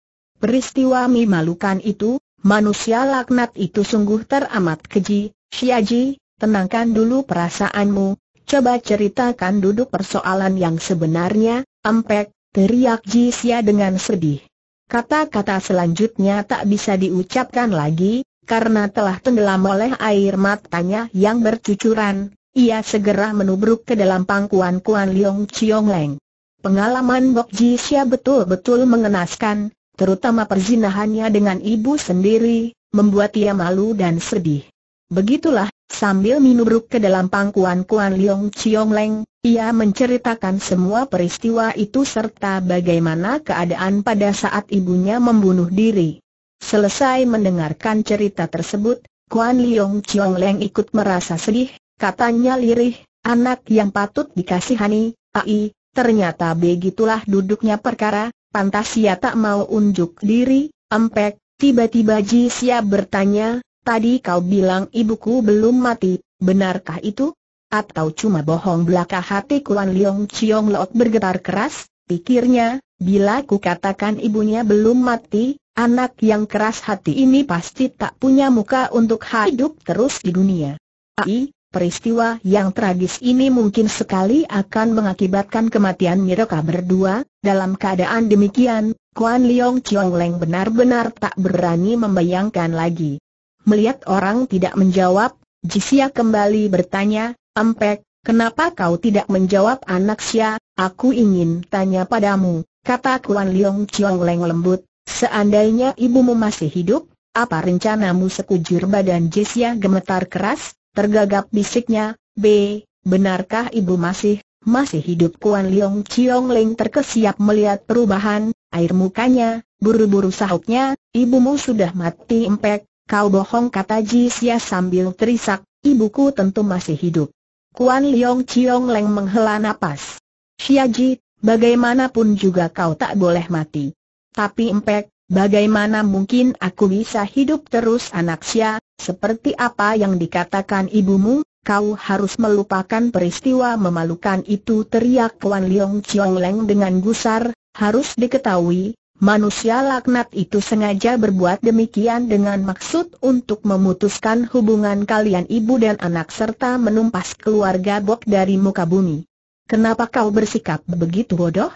Peristiwa memalukan itu, manusia laknat itu sungguh teramat keji, Syaji, tenangkan dulu perasaanmu, coba ceritakan duduk persoalan yang sebenarnya, Ampek, teriak Ji Xia dengan sedih. Kata-kata selanjutnya tak bisa diucapkan lagi, karena telah tenggelam oleh air matanya yang bercucuran, ia segera menubruk ke dalam pangkuan Kuan Leong Chiong Leng. Pengalaman Bok Ji Xia betul-betul mengenaskan, terutama perzinahannya dengan ibu sendiri, membuat ia malu dan sedih. Begitulah, sambil minubruk ke dalam pangkuan Kuan Leong Chiong Leng, ia menceritakan semua peristiwa itu serta bagaimana keadaan pada saat ibunya membunuh diri. Selesai mendengarkan cerita tersebut, Kuan Leong Chiong Leng ikut merasa sedih, katanya lirih, anak yang patut dikasihani, ai, ternyata begitulah duduknya perkara, pantas ia tak mau unjuk diri, empek, tiba-tiba Ji Sia bertanya, tadi kau bilang ibuku belum mati, benarkah itu? Atau cuma bohong belaka hati Kuan Leong Chiong Lot bergetar keras, pikirnya, bila ku katakan ibunya belum mati, anak yang keras hati ini pasti tak punya muka untuk hidup terus di dunia. Aih! Peristiwa yang tragis ini mungkin sekali akan mengakibatkan kematian mereka berdua. Dalam keadaan demikian, Kuan Leong Chiong Leng benar-benar tak berani membayangkan lagi. Melihat orang tidak menjawab, Jisia kembali bertanya, Empek, kenapa kau tidak menjawab anak Sia? Aku ingin tanya padamu, kata Kuan Leong Chiong Leng lembut, seandainya ibumu masih hidup, apa rencanamu sekujur badan Jisia gemetar keras? Tergagap bisiknya, B, benarkah ibu masih, masih hidup Kuan Leong Chiong Ling terkesiap melihat perubahan, air mukanya, buru-buru sahutnya, ibumu sudah mati empek, kau bohong kata Ji Sia sambil terisak, ibuku tentu masih hidup. Kuan Leong Chiong Leng menghela napas. Ji, bagaimanapun juga kau tak boleh mati. Tapi empek, Bagaimana mungkin aku bisa hidup terus anak Sia, seperti apa yang dikatakan ibumu, kau harus melupakan peristiwa memalukan itu teriak Wan Leong Chiong Leng dengan gusar, harus diketahui, manusia laknat itu sengaja berbuat demikian dengan maksud untuk memutuskan hubungan kalian ibu dan anak serta menumpas keluarga Bok dari muka bumi. Kenapa kau bersikap begitu bodoh?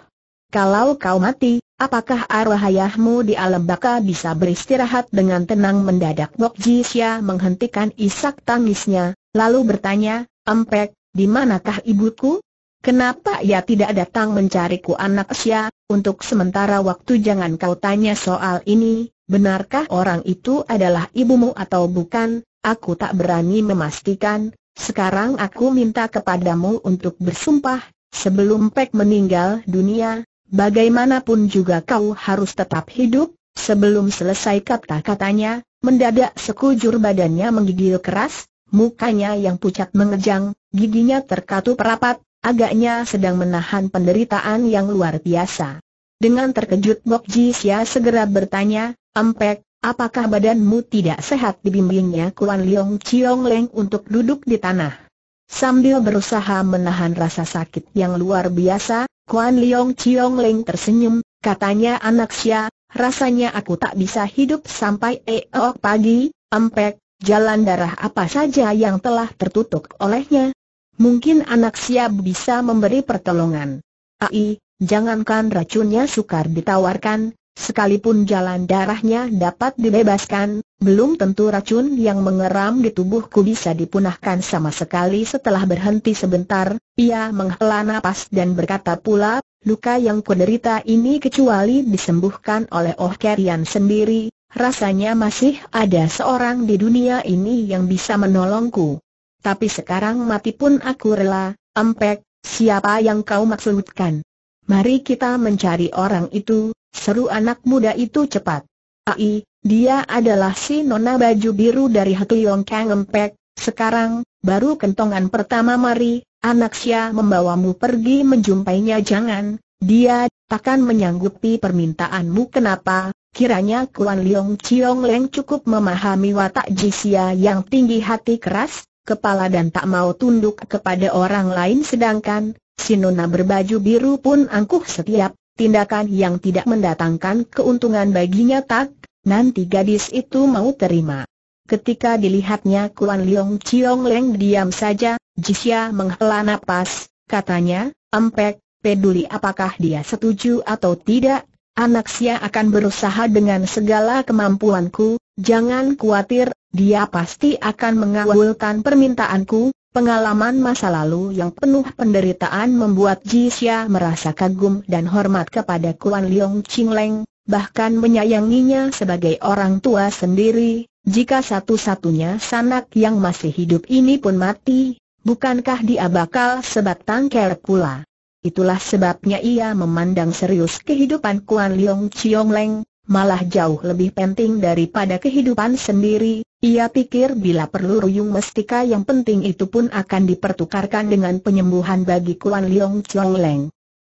Kalau kau mati, apakah arwah ayahmu di alam baka bisa beristirahat dengan tenang mendadak Bok Jisya menghentikan isak tangisnya, lalu bertanya, Empek, di manakah ibuku? Kenapa ia tidak datang mencariku anak Sya, untuk sementara waktu jangan kau tanya soal ini, benarkah orang itu adalah ibumu atau bukan, aku tak berani memastikan, sekarang aku minta kepadamu untuk bersumpah, sebelum Pek meninggal dunia, Bagaimanapun juga kau harus tetap hidup, sebelum selesai kata-katanya, mendadak sekujur badannya menggigil keras, mukanya yang pucat mengejang, giginya terkatup rapat, agaknya sedang menahan penderitaan yang luar biasa. Dengan terkejut Bok Ji segera bertanya, Empek, apakah badanmu tidak sehat dibimbingnya Kuan Leong Chiong Leng untuk duduk di tanah? Sambil berusaha menahan rasa sakit yang luar biasa, Kuan Leong Chiong Leng tersenyum, katanya anak Xia, rasanya aku tak bisa hidup sampai eok pagi, empek, jalan darah apa saja yang telah tertutup olehnya. Mungkin anak Xia bisa memberi pertolongan. Ai, jangankan racunnya sukar ditawarkan, Sekalipun jalan darahnya dapat dibebaskan, belum tentu racun yang mengeram di tubuhku bisa dipunahkan sama sekali setelah berhenti sebentar, ia menghela napas dan berkata pula, luka yang kuderita ini kecuali disembuhkan oleh Oh Kerian sendiri, rasanya masih ada seorang di dunia ini yang bisa menolongku. Tapi sekarang mati pun aku rela, empek, siapa yang kau maksudkan? Mari kita mencari orang itu, Seru anak muda itu cepat. Ai, dia adalah si nona baju biru dari Hatuyong Kang Empek, sekarang, baru kentongan pertama mari, anak sia membawamu pergi menjumpainya jangan, dia, takkan menyanggupi permintaanmu kenapa, kiranya Kuan Leong Chiong Leng cukup memahami watak Jisia yang tinggi hati keras, kepala dan tak mau tunduk kepada orang lain sedangkan, si nona berbaju biru pun angkuh setiap tindakan yang tidak mendatangkan keuntungan baginya tak, nanti gadis itu mau terima. Ketika dilihatnya Kuan Leong Chiong Leng diam saja, Jisya menghela napas, katanya, empek, peduli apakah dia setuju atau tidak, anak sia akan berusaha dengan segala kemampuanku, jangan khawatir, dia pasti akan mengawalkan permintaanku, Pengalaman masa lalu yang penuh penderitaan membuat Jisya merasa kagum dan hormat kepada Kuan Leong Ching Leng, bahkan menyayanginya sebagai orang tua sendiri, jika satu-satunya sanak yang masih hidup ini pun mati, bukankah dia bakal sebatang kera pula? Itulah sebabnya ia memandang serius kehidupan Kuan Leong Chiong Leng, malah jauh lebih penting daripada kehidupan sendiri, ia pikir bila perlu ruyung mestika yang penting itu pun akan dipertukarkan dengan penyembuhan bagi Kuan Leong Chong Leng.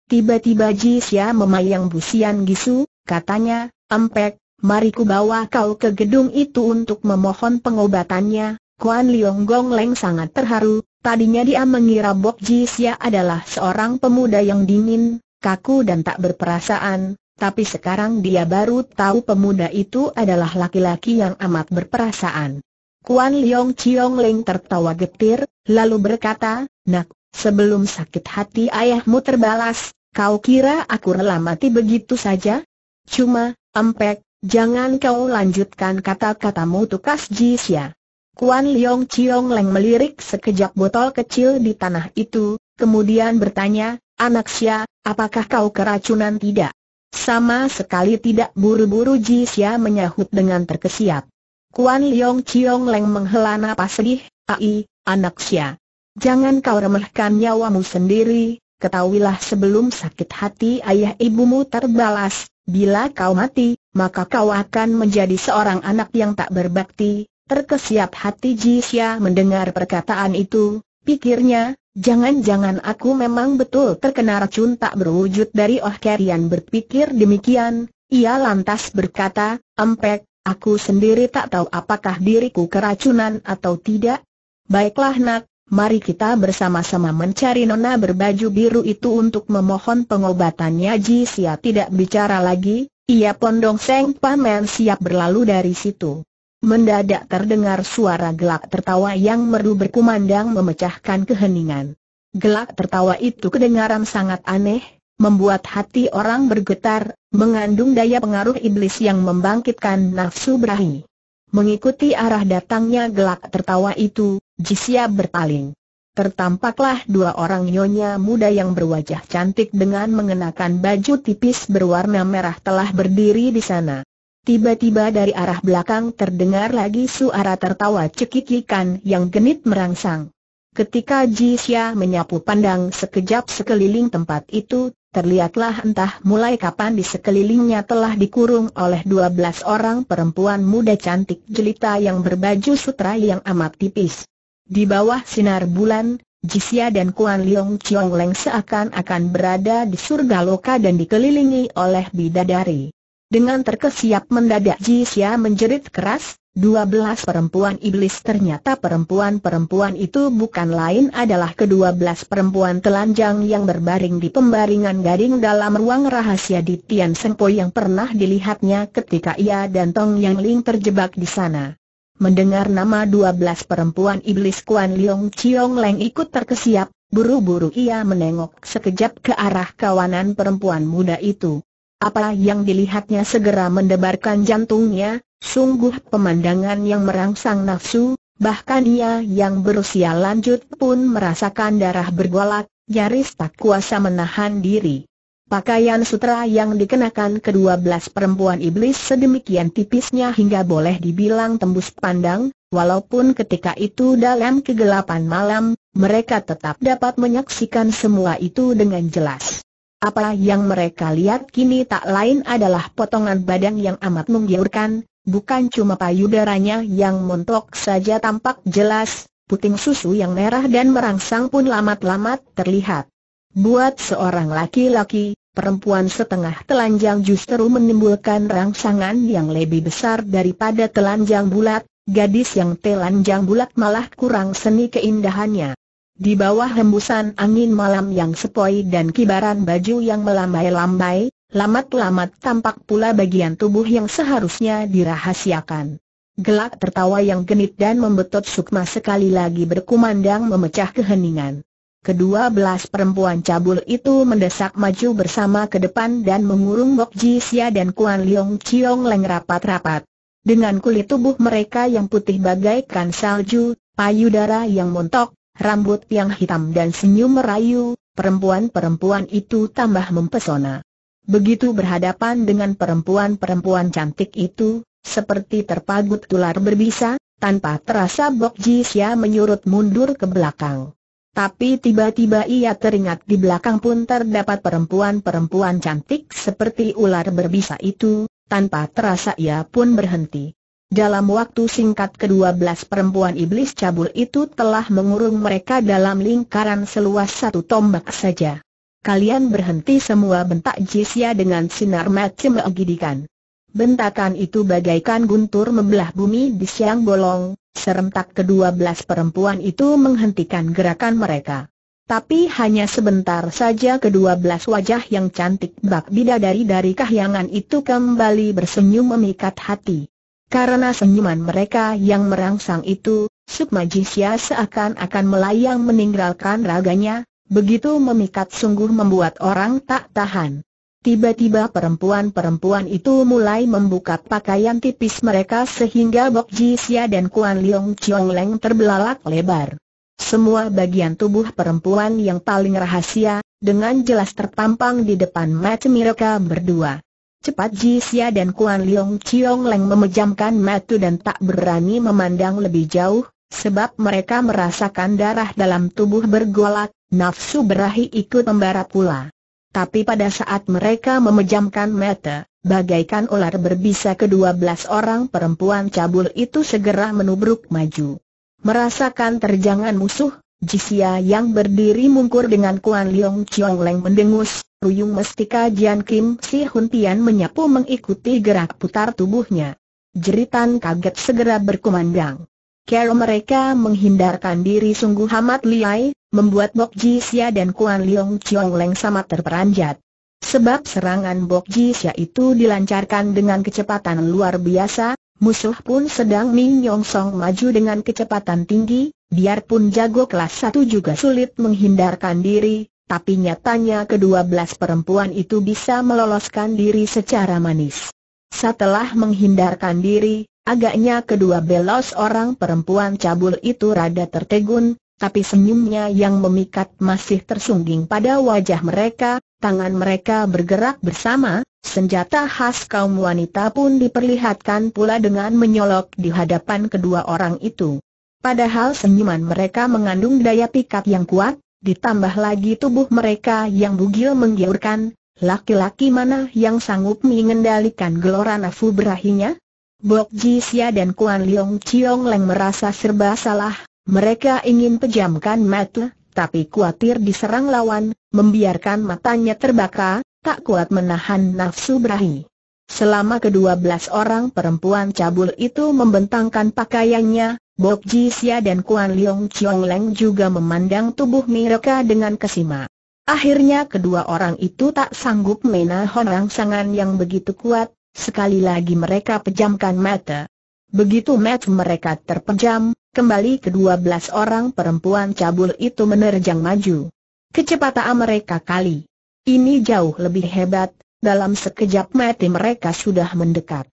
Tiba-tiba Ji Xia memayang busian Gisu, katanya, Empek, mari ku bawa kau ke gedung itu untuk memohon pengobatannya. Kuan Leong Gong Leng sangat terharu, tadinya dia mengira Bok Ji Xia adalah seorang pemuda yang dingin, kaku dan tak berperasaan, tapi sekarang dia baru tahu pemuda itu adalah laki-laki yang amat berperasaan. Kuan Leong Chiong Ling tertawa getir, lalu berkata, Nak, sebelum sakit hati ayahmu terbalas, kau kira aku rela mati begitu saja? Cuma, ampek, jangan kau lanjutkan kata-katamu tukas Jisya. Kuan Leong Chiong Leng melirik sekejap botol kecil di tanah itu, kemudian bertanya, Anak Xia, apakah kau keracunan tidak? Sama sekali tidak buru-buru Ji Xia menyahut dengan terkesiap. Kuan Leong Chiong Leng menghela napas sedih, Ai, anak Xia. Jangan kau remehkan nyawamu sendiri, ketahuilah sebelum sakit hati ayah ibumu terbalas, bila kau mati, maka kau akan menjadi seorang anak yang tak berbakti. Terkesiap hati Ji Xia mendengar perkataan itu, pikirnya, Jangan-jangan aku memang betul terkena racun tak berwujud dari Oh Kerian berpikir demikian, ia lantas berkata, Empek, aku sendiri tak tahu apakah diriku keracunan atau tidak. Baiklah nak, mari kita bersama-sama mencari nona berbaju biru itu untuk memohon pengobatannya Ji Sia tidak bicara lagi, ia pondong Seng Pamen siap berlalu dari situ mendadak terdengar suara gelak tertawa yang merdu berkumandang memecahkan keheningan. Gelak tertawa itu kedengaran sangat aneh, membuat hati orang bergetar, mengandung daya pengaruh iblis yang membangkitkan nafsu berahi. Mengikuti arah datangnya gelak tertawa itu, Jisya berpaling. Tertampaklah dua orang nyonya muda yang berwajah cantik dengan mengenakan baju tipis berwarna merah telah berdiri di sana. Tiba-tiba dari arah belakang terdengar lagi suara tertawa cekikikan yang genit merangsang. Ketika Jisya menyapu pandang sekejap sekeliling tempat itu, terlihatlah entah mulai kapan di sekelilingnya telah dikurung oleh dua belas orang perempuan muda cantik jelita yang berbaju sutra yang amat tipis. Di bawah sinar bulan, Jisya dan Kuan Leong Chiong Leng seakan-akan berada di surga loka dan dikelilingi oleh bidadari. Dengan terkesiap mendadak Jisya menjerit keras, Dua belas perempuan iblis ternyata perempuan-perempuan itu bukan lain adalah kedua belas perempuan telanjang yang berbaring di pembaringan gading dalam ruang rahasia di Tian Po yang pernah dilihatnya ketika ia dan Tong Yang Ling terjebak di sana. Mendengar nama dua belas perempuan iblis Kuan Leong Chiong Leng ikut terkesiap, buru-buru ia menengok sekejap ke arah kawanan perempuan muda itu. Apa yang dilihatnya segera mendebarkan jantungnya, sungguh pemandangan yang merangsang nafsu, bahkan ia yang berusia lanjut pun merasakan darah bergolak, nyaris tak kuasa menahan diri. Pakaian sutra yang dikenakan kedua belas perempuan iblis sedemikian tipisnya hingga boleh dibilang tembus pandang, walaupun ketika itu dalam kegelapan malam, mereka tetap dapat menyaksikan semua itu dengan jelas. Apa yang mereka lihat kini tak lain adalah potongan badan yang amat menggiurkan, bukan cuma payudaranya yang montok saja tampak jelas, puting susu yang merah dan merangsang pun lamat-lamat terlihat. Buat seorang laki-laki, perempuan setengah telanjang justru menimbulkan rangsangan yang lebih besar daripada telanjang bulat, gadis yang telanjang bulat malah kurang seni keindahannya. Di bawah hembusan angin malam yang sepoi dan kibaran baju yang melambai-lambai, lamat-lamat tampak pula bagian tubuh yang seharusnya dirahasiakan. Gelak tertawa yang genit dan membetot sukma sekali lagi berkumandang memecah keheningan. Kedua belas perempuan cabul itu mendesak maju bersama ke depan dan mengurung Bok Ji Sia dan Kuan Leong Chiong Leng rapat-rapat. Dengan kulit tubuh mereka yang putih bagaikan salju, payudara yang montok, rambut yang hitam dan senyum merayu, perempuan-perempuan itu tambah mempesona. Begitu berhadapan dengan perempuan-perempuan cantik itu, seperti terpagut tular berbisa, tanpa terasa Bok Ji Sia menyurut mundur ke belakang. Tapi tiba-tiba ia teringat di belakang pun terdapat perempuan-perempuan cantik seperti ular berbisa itu, tanpa terasa ia pun berhenti. Dalam waktu singkat kedua belas perempuan iblis cabul itu telah mengurung mereka dalam lingkaran seluas satu tombak saja. Kalian berhenti semua bentak jisya dengan sinar mati menggidikan. Bentakan itu bagaikan guntur membelah bumi di siang bolong, serentak kedua belas perempuan itu menghentikan gerakan mereka. Tapi hanya sebentar saja kedua belas wajah yang cantik bak bidadari dari kahyangan itu kembali bersenyum memikat hati. Karena senyuman mereka yang merangsang itu, Sukma Jisya seakan-akan melayang meninggalkan raganya, begitu memikat sungguh membuat orang tak tahan. Tiba-tiba perempuan-perempuan itu mulai membuka pakaian tipis mereka sehingga Bok Jisya dan Kuan Leong Chiong Leng terbelalak lebar. Semua bagian tubuh perempuan yang paling rahasia, dengan jelas terpampang di depan mata mereka berdua. Cepat Xia dan Kuan Leong Chiong Leng memejamkan mata dan tak berani memandang lebih jauh, sebab mereka merasakan darah dalam tubuh bergolak, nafsu berahi ikut membara pula. Tapi pada saat mereka memejamkan mata, bagaikan ular berbisa kedua belas orang perempuan cabul itu segera menubruk maju. Merasakan terjangan musuh, Jisia yang berdiri mungkur dengan Kuan Leong Chiong Leng mendengus, Ruyung Mestika Jian Kim Si Hun Tian menyapu mengikuti gerak putar tubuhnya. Jeritan kaget segera berkumandang. Kero mereka menghindarkan diri sungguh amat liai, membuat Bok Jisia dan Kuan Leong Chiong Leng sama terperanjat. Sebab serangan Bok Jisia itu dilancarkan dengan kecepatan luar biasa, musuh pun sedang Min Yong Song maju dengan kecepatan tinggi, Biarpun jago kelas satu juga sulit menghindarkan diri, tapi nyatanya kedua belas perempuan itu bisa meloloskan diri secara manis. Setelah menghindarkan diri, agaknya kedua belos orang perempuan cabul itu rada tertegun, tapi senyumnya yang memikat masih tersungging pada wajah mereka, tangan mereka bergerak bersama, senjata khas kaum wanita pun diperlihatkan pula dengan menyolok di hadapan kedua orang itu. Padahal senyuman mereka mengandung daya pikat yang kuat, ditambah lagi tubuh mereka yang bugil menggiurkan, laki-laki mana yang sanggup mengendalikan gelora nafsu berahinya? Bok Jisia dan Kuan Leong Chiong Leng merasa serba salah, mereka ingin pejamkan mata, tapi khawatir diserang lawan, membiarkan matanya terbakar, tak kuat menahan nafsu berahi. Selama kedua belas orang perempuan cabul itu membentangkan pakaiannya, Bok Xia dan Kuan Leong Chiong Leng juga memandang tubuh mereka dengan kesima. Akhirnya kedua orang itu tak sanggup menahan rangsangan yang begitu kuat, sekali lagi mereka pejamkan mata. Begitu mata mereka terpejam, kembali kedua belas orang perempuan cabul itu menerjang maju. Kecepatan mereka kali. Ini jauh lebih hebat, dalam sekejap mata mereka sudah mendekat.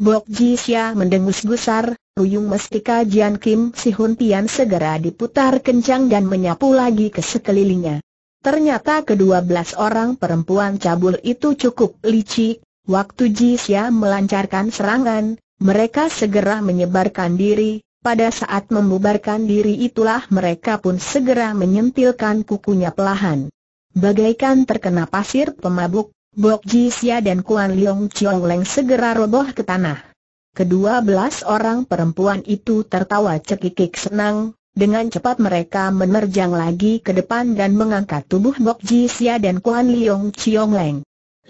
Bok ji Jisya mendengus gusar, Ruyung Mestika Jian Kim Si Hun Tian segera diputar kencang dan menyapu lagi ke sekelilingnya. Ternyata kedua belas orang perempuan cabul itu cukup licik, waktu ji Jisya melancarkan serangan, mereka segera menyebarkan diri, pada saat membubarkan diri itulah mereka pun segera menyentilkan kukunya pelahan. Bagaikan terkena pasir pemabuk, Bok Xia dan Kuan Liong Chiong Leng segera roboh ke tanah. Kedua belas orang perempuan itu tertawa cekikik senang, dengan cepat mereka menerjang lagi ke depan dan mengangkat tubuh Bok Xia dan Kuan Liong Chiong Leng.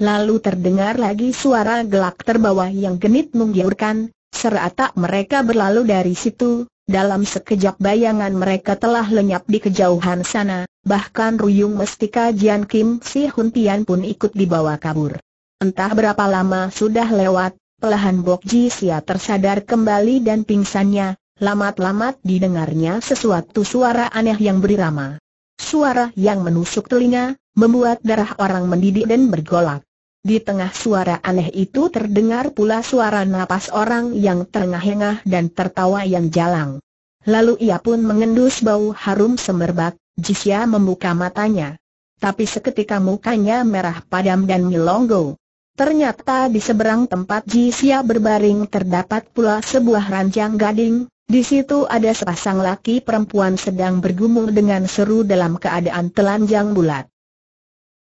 Lalu terdengar lagi suara gelak terbawa yang genit menggiurkan, serata mereka berlalu dari situ, dalam sekejap bayangan mereka telah lenyap di kejauhan sana, bahkan Ruyung Mestika Jian Kim Si Hun Tian pun ikut dibawa kabur. Entah berapa lama sudah lewat, pelahan Bok Ji Sia tersadar kembali dan pingsannya, lamat-lamat didengarnya sesuatu suara aneh yang berirama. Suara yang menusuk telinga, membuat darah orang mendidih dan bergolak. Di tengah suara aneh itu terdengar pula suara napas orang yang terengah-engah dan tertawa yang jalang. Lalu ia pun mengendus bau harum semerbak, Jisya membuka matanya. Tapi seketika mukanya merah padam dan milonggo. Ternyata di seberang tempat Jisya berbaring terdapat pula sebuah ranjang gading, di situ ada sepasang laki perempuan sedang bergumul dengan seru dalam keadaan telanjang bulat.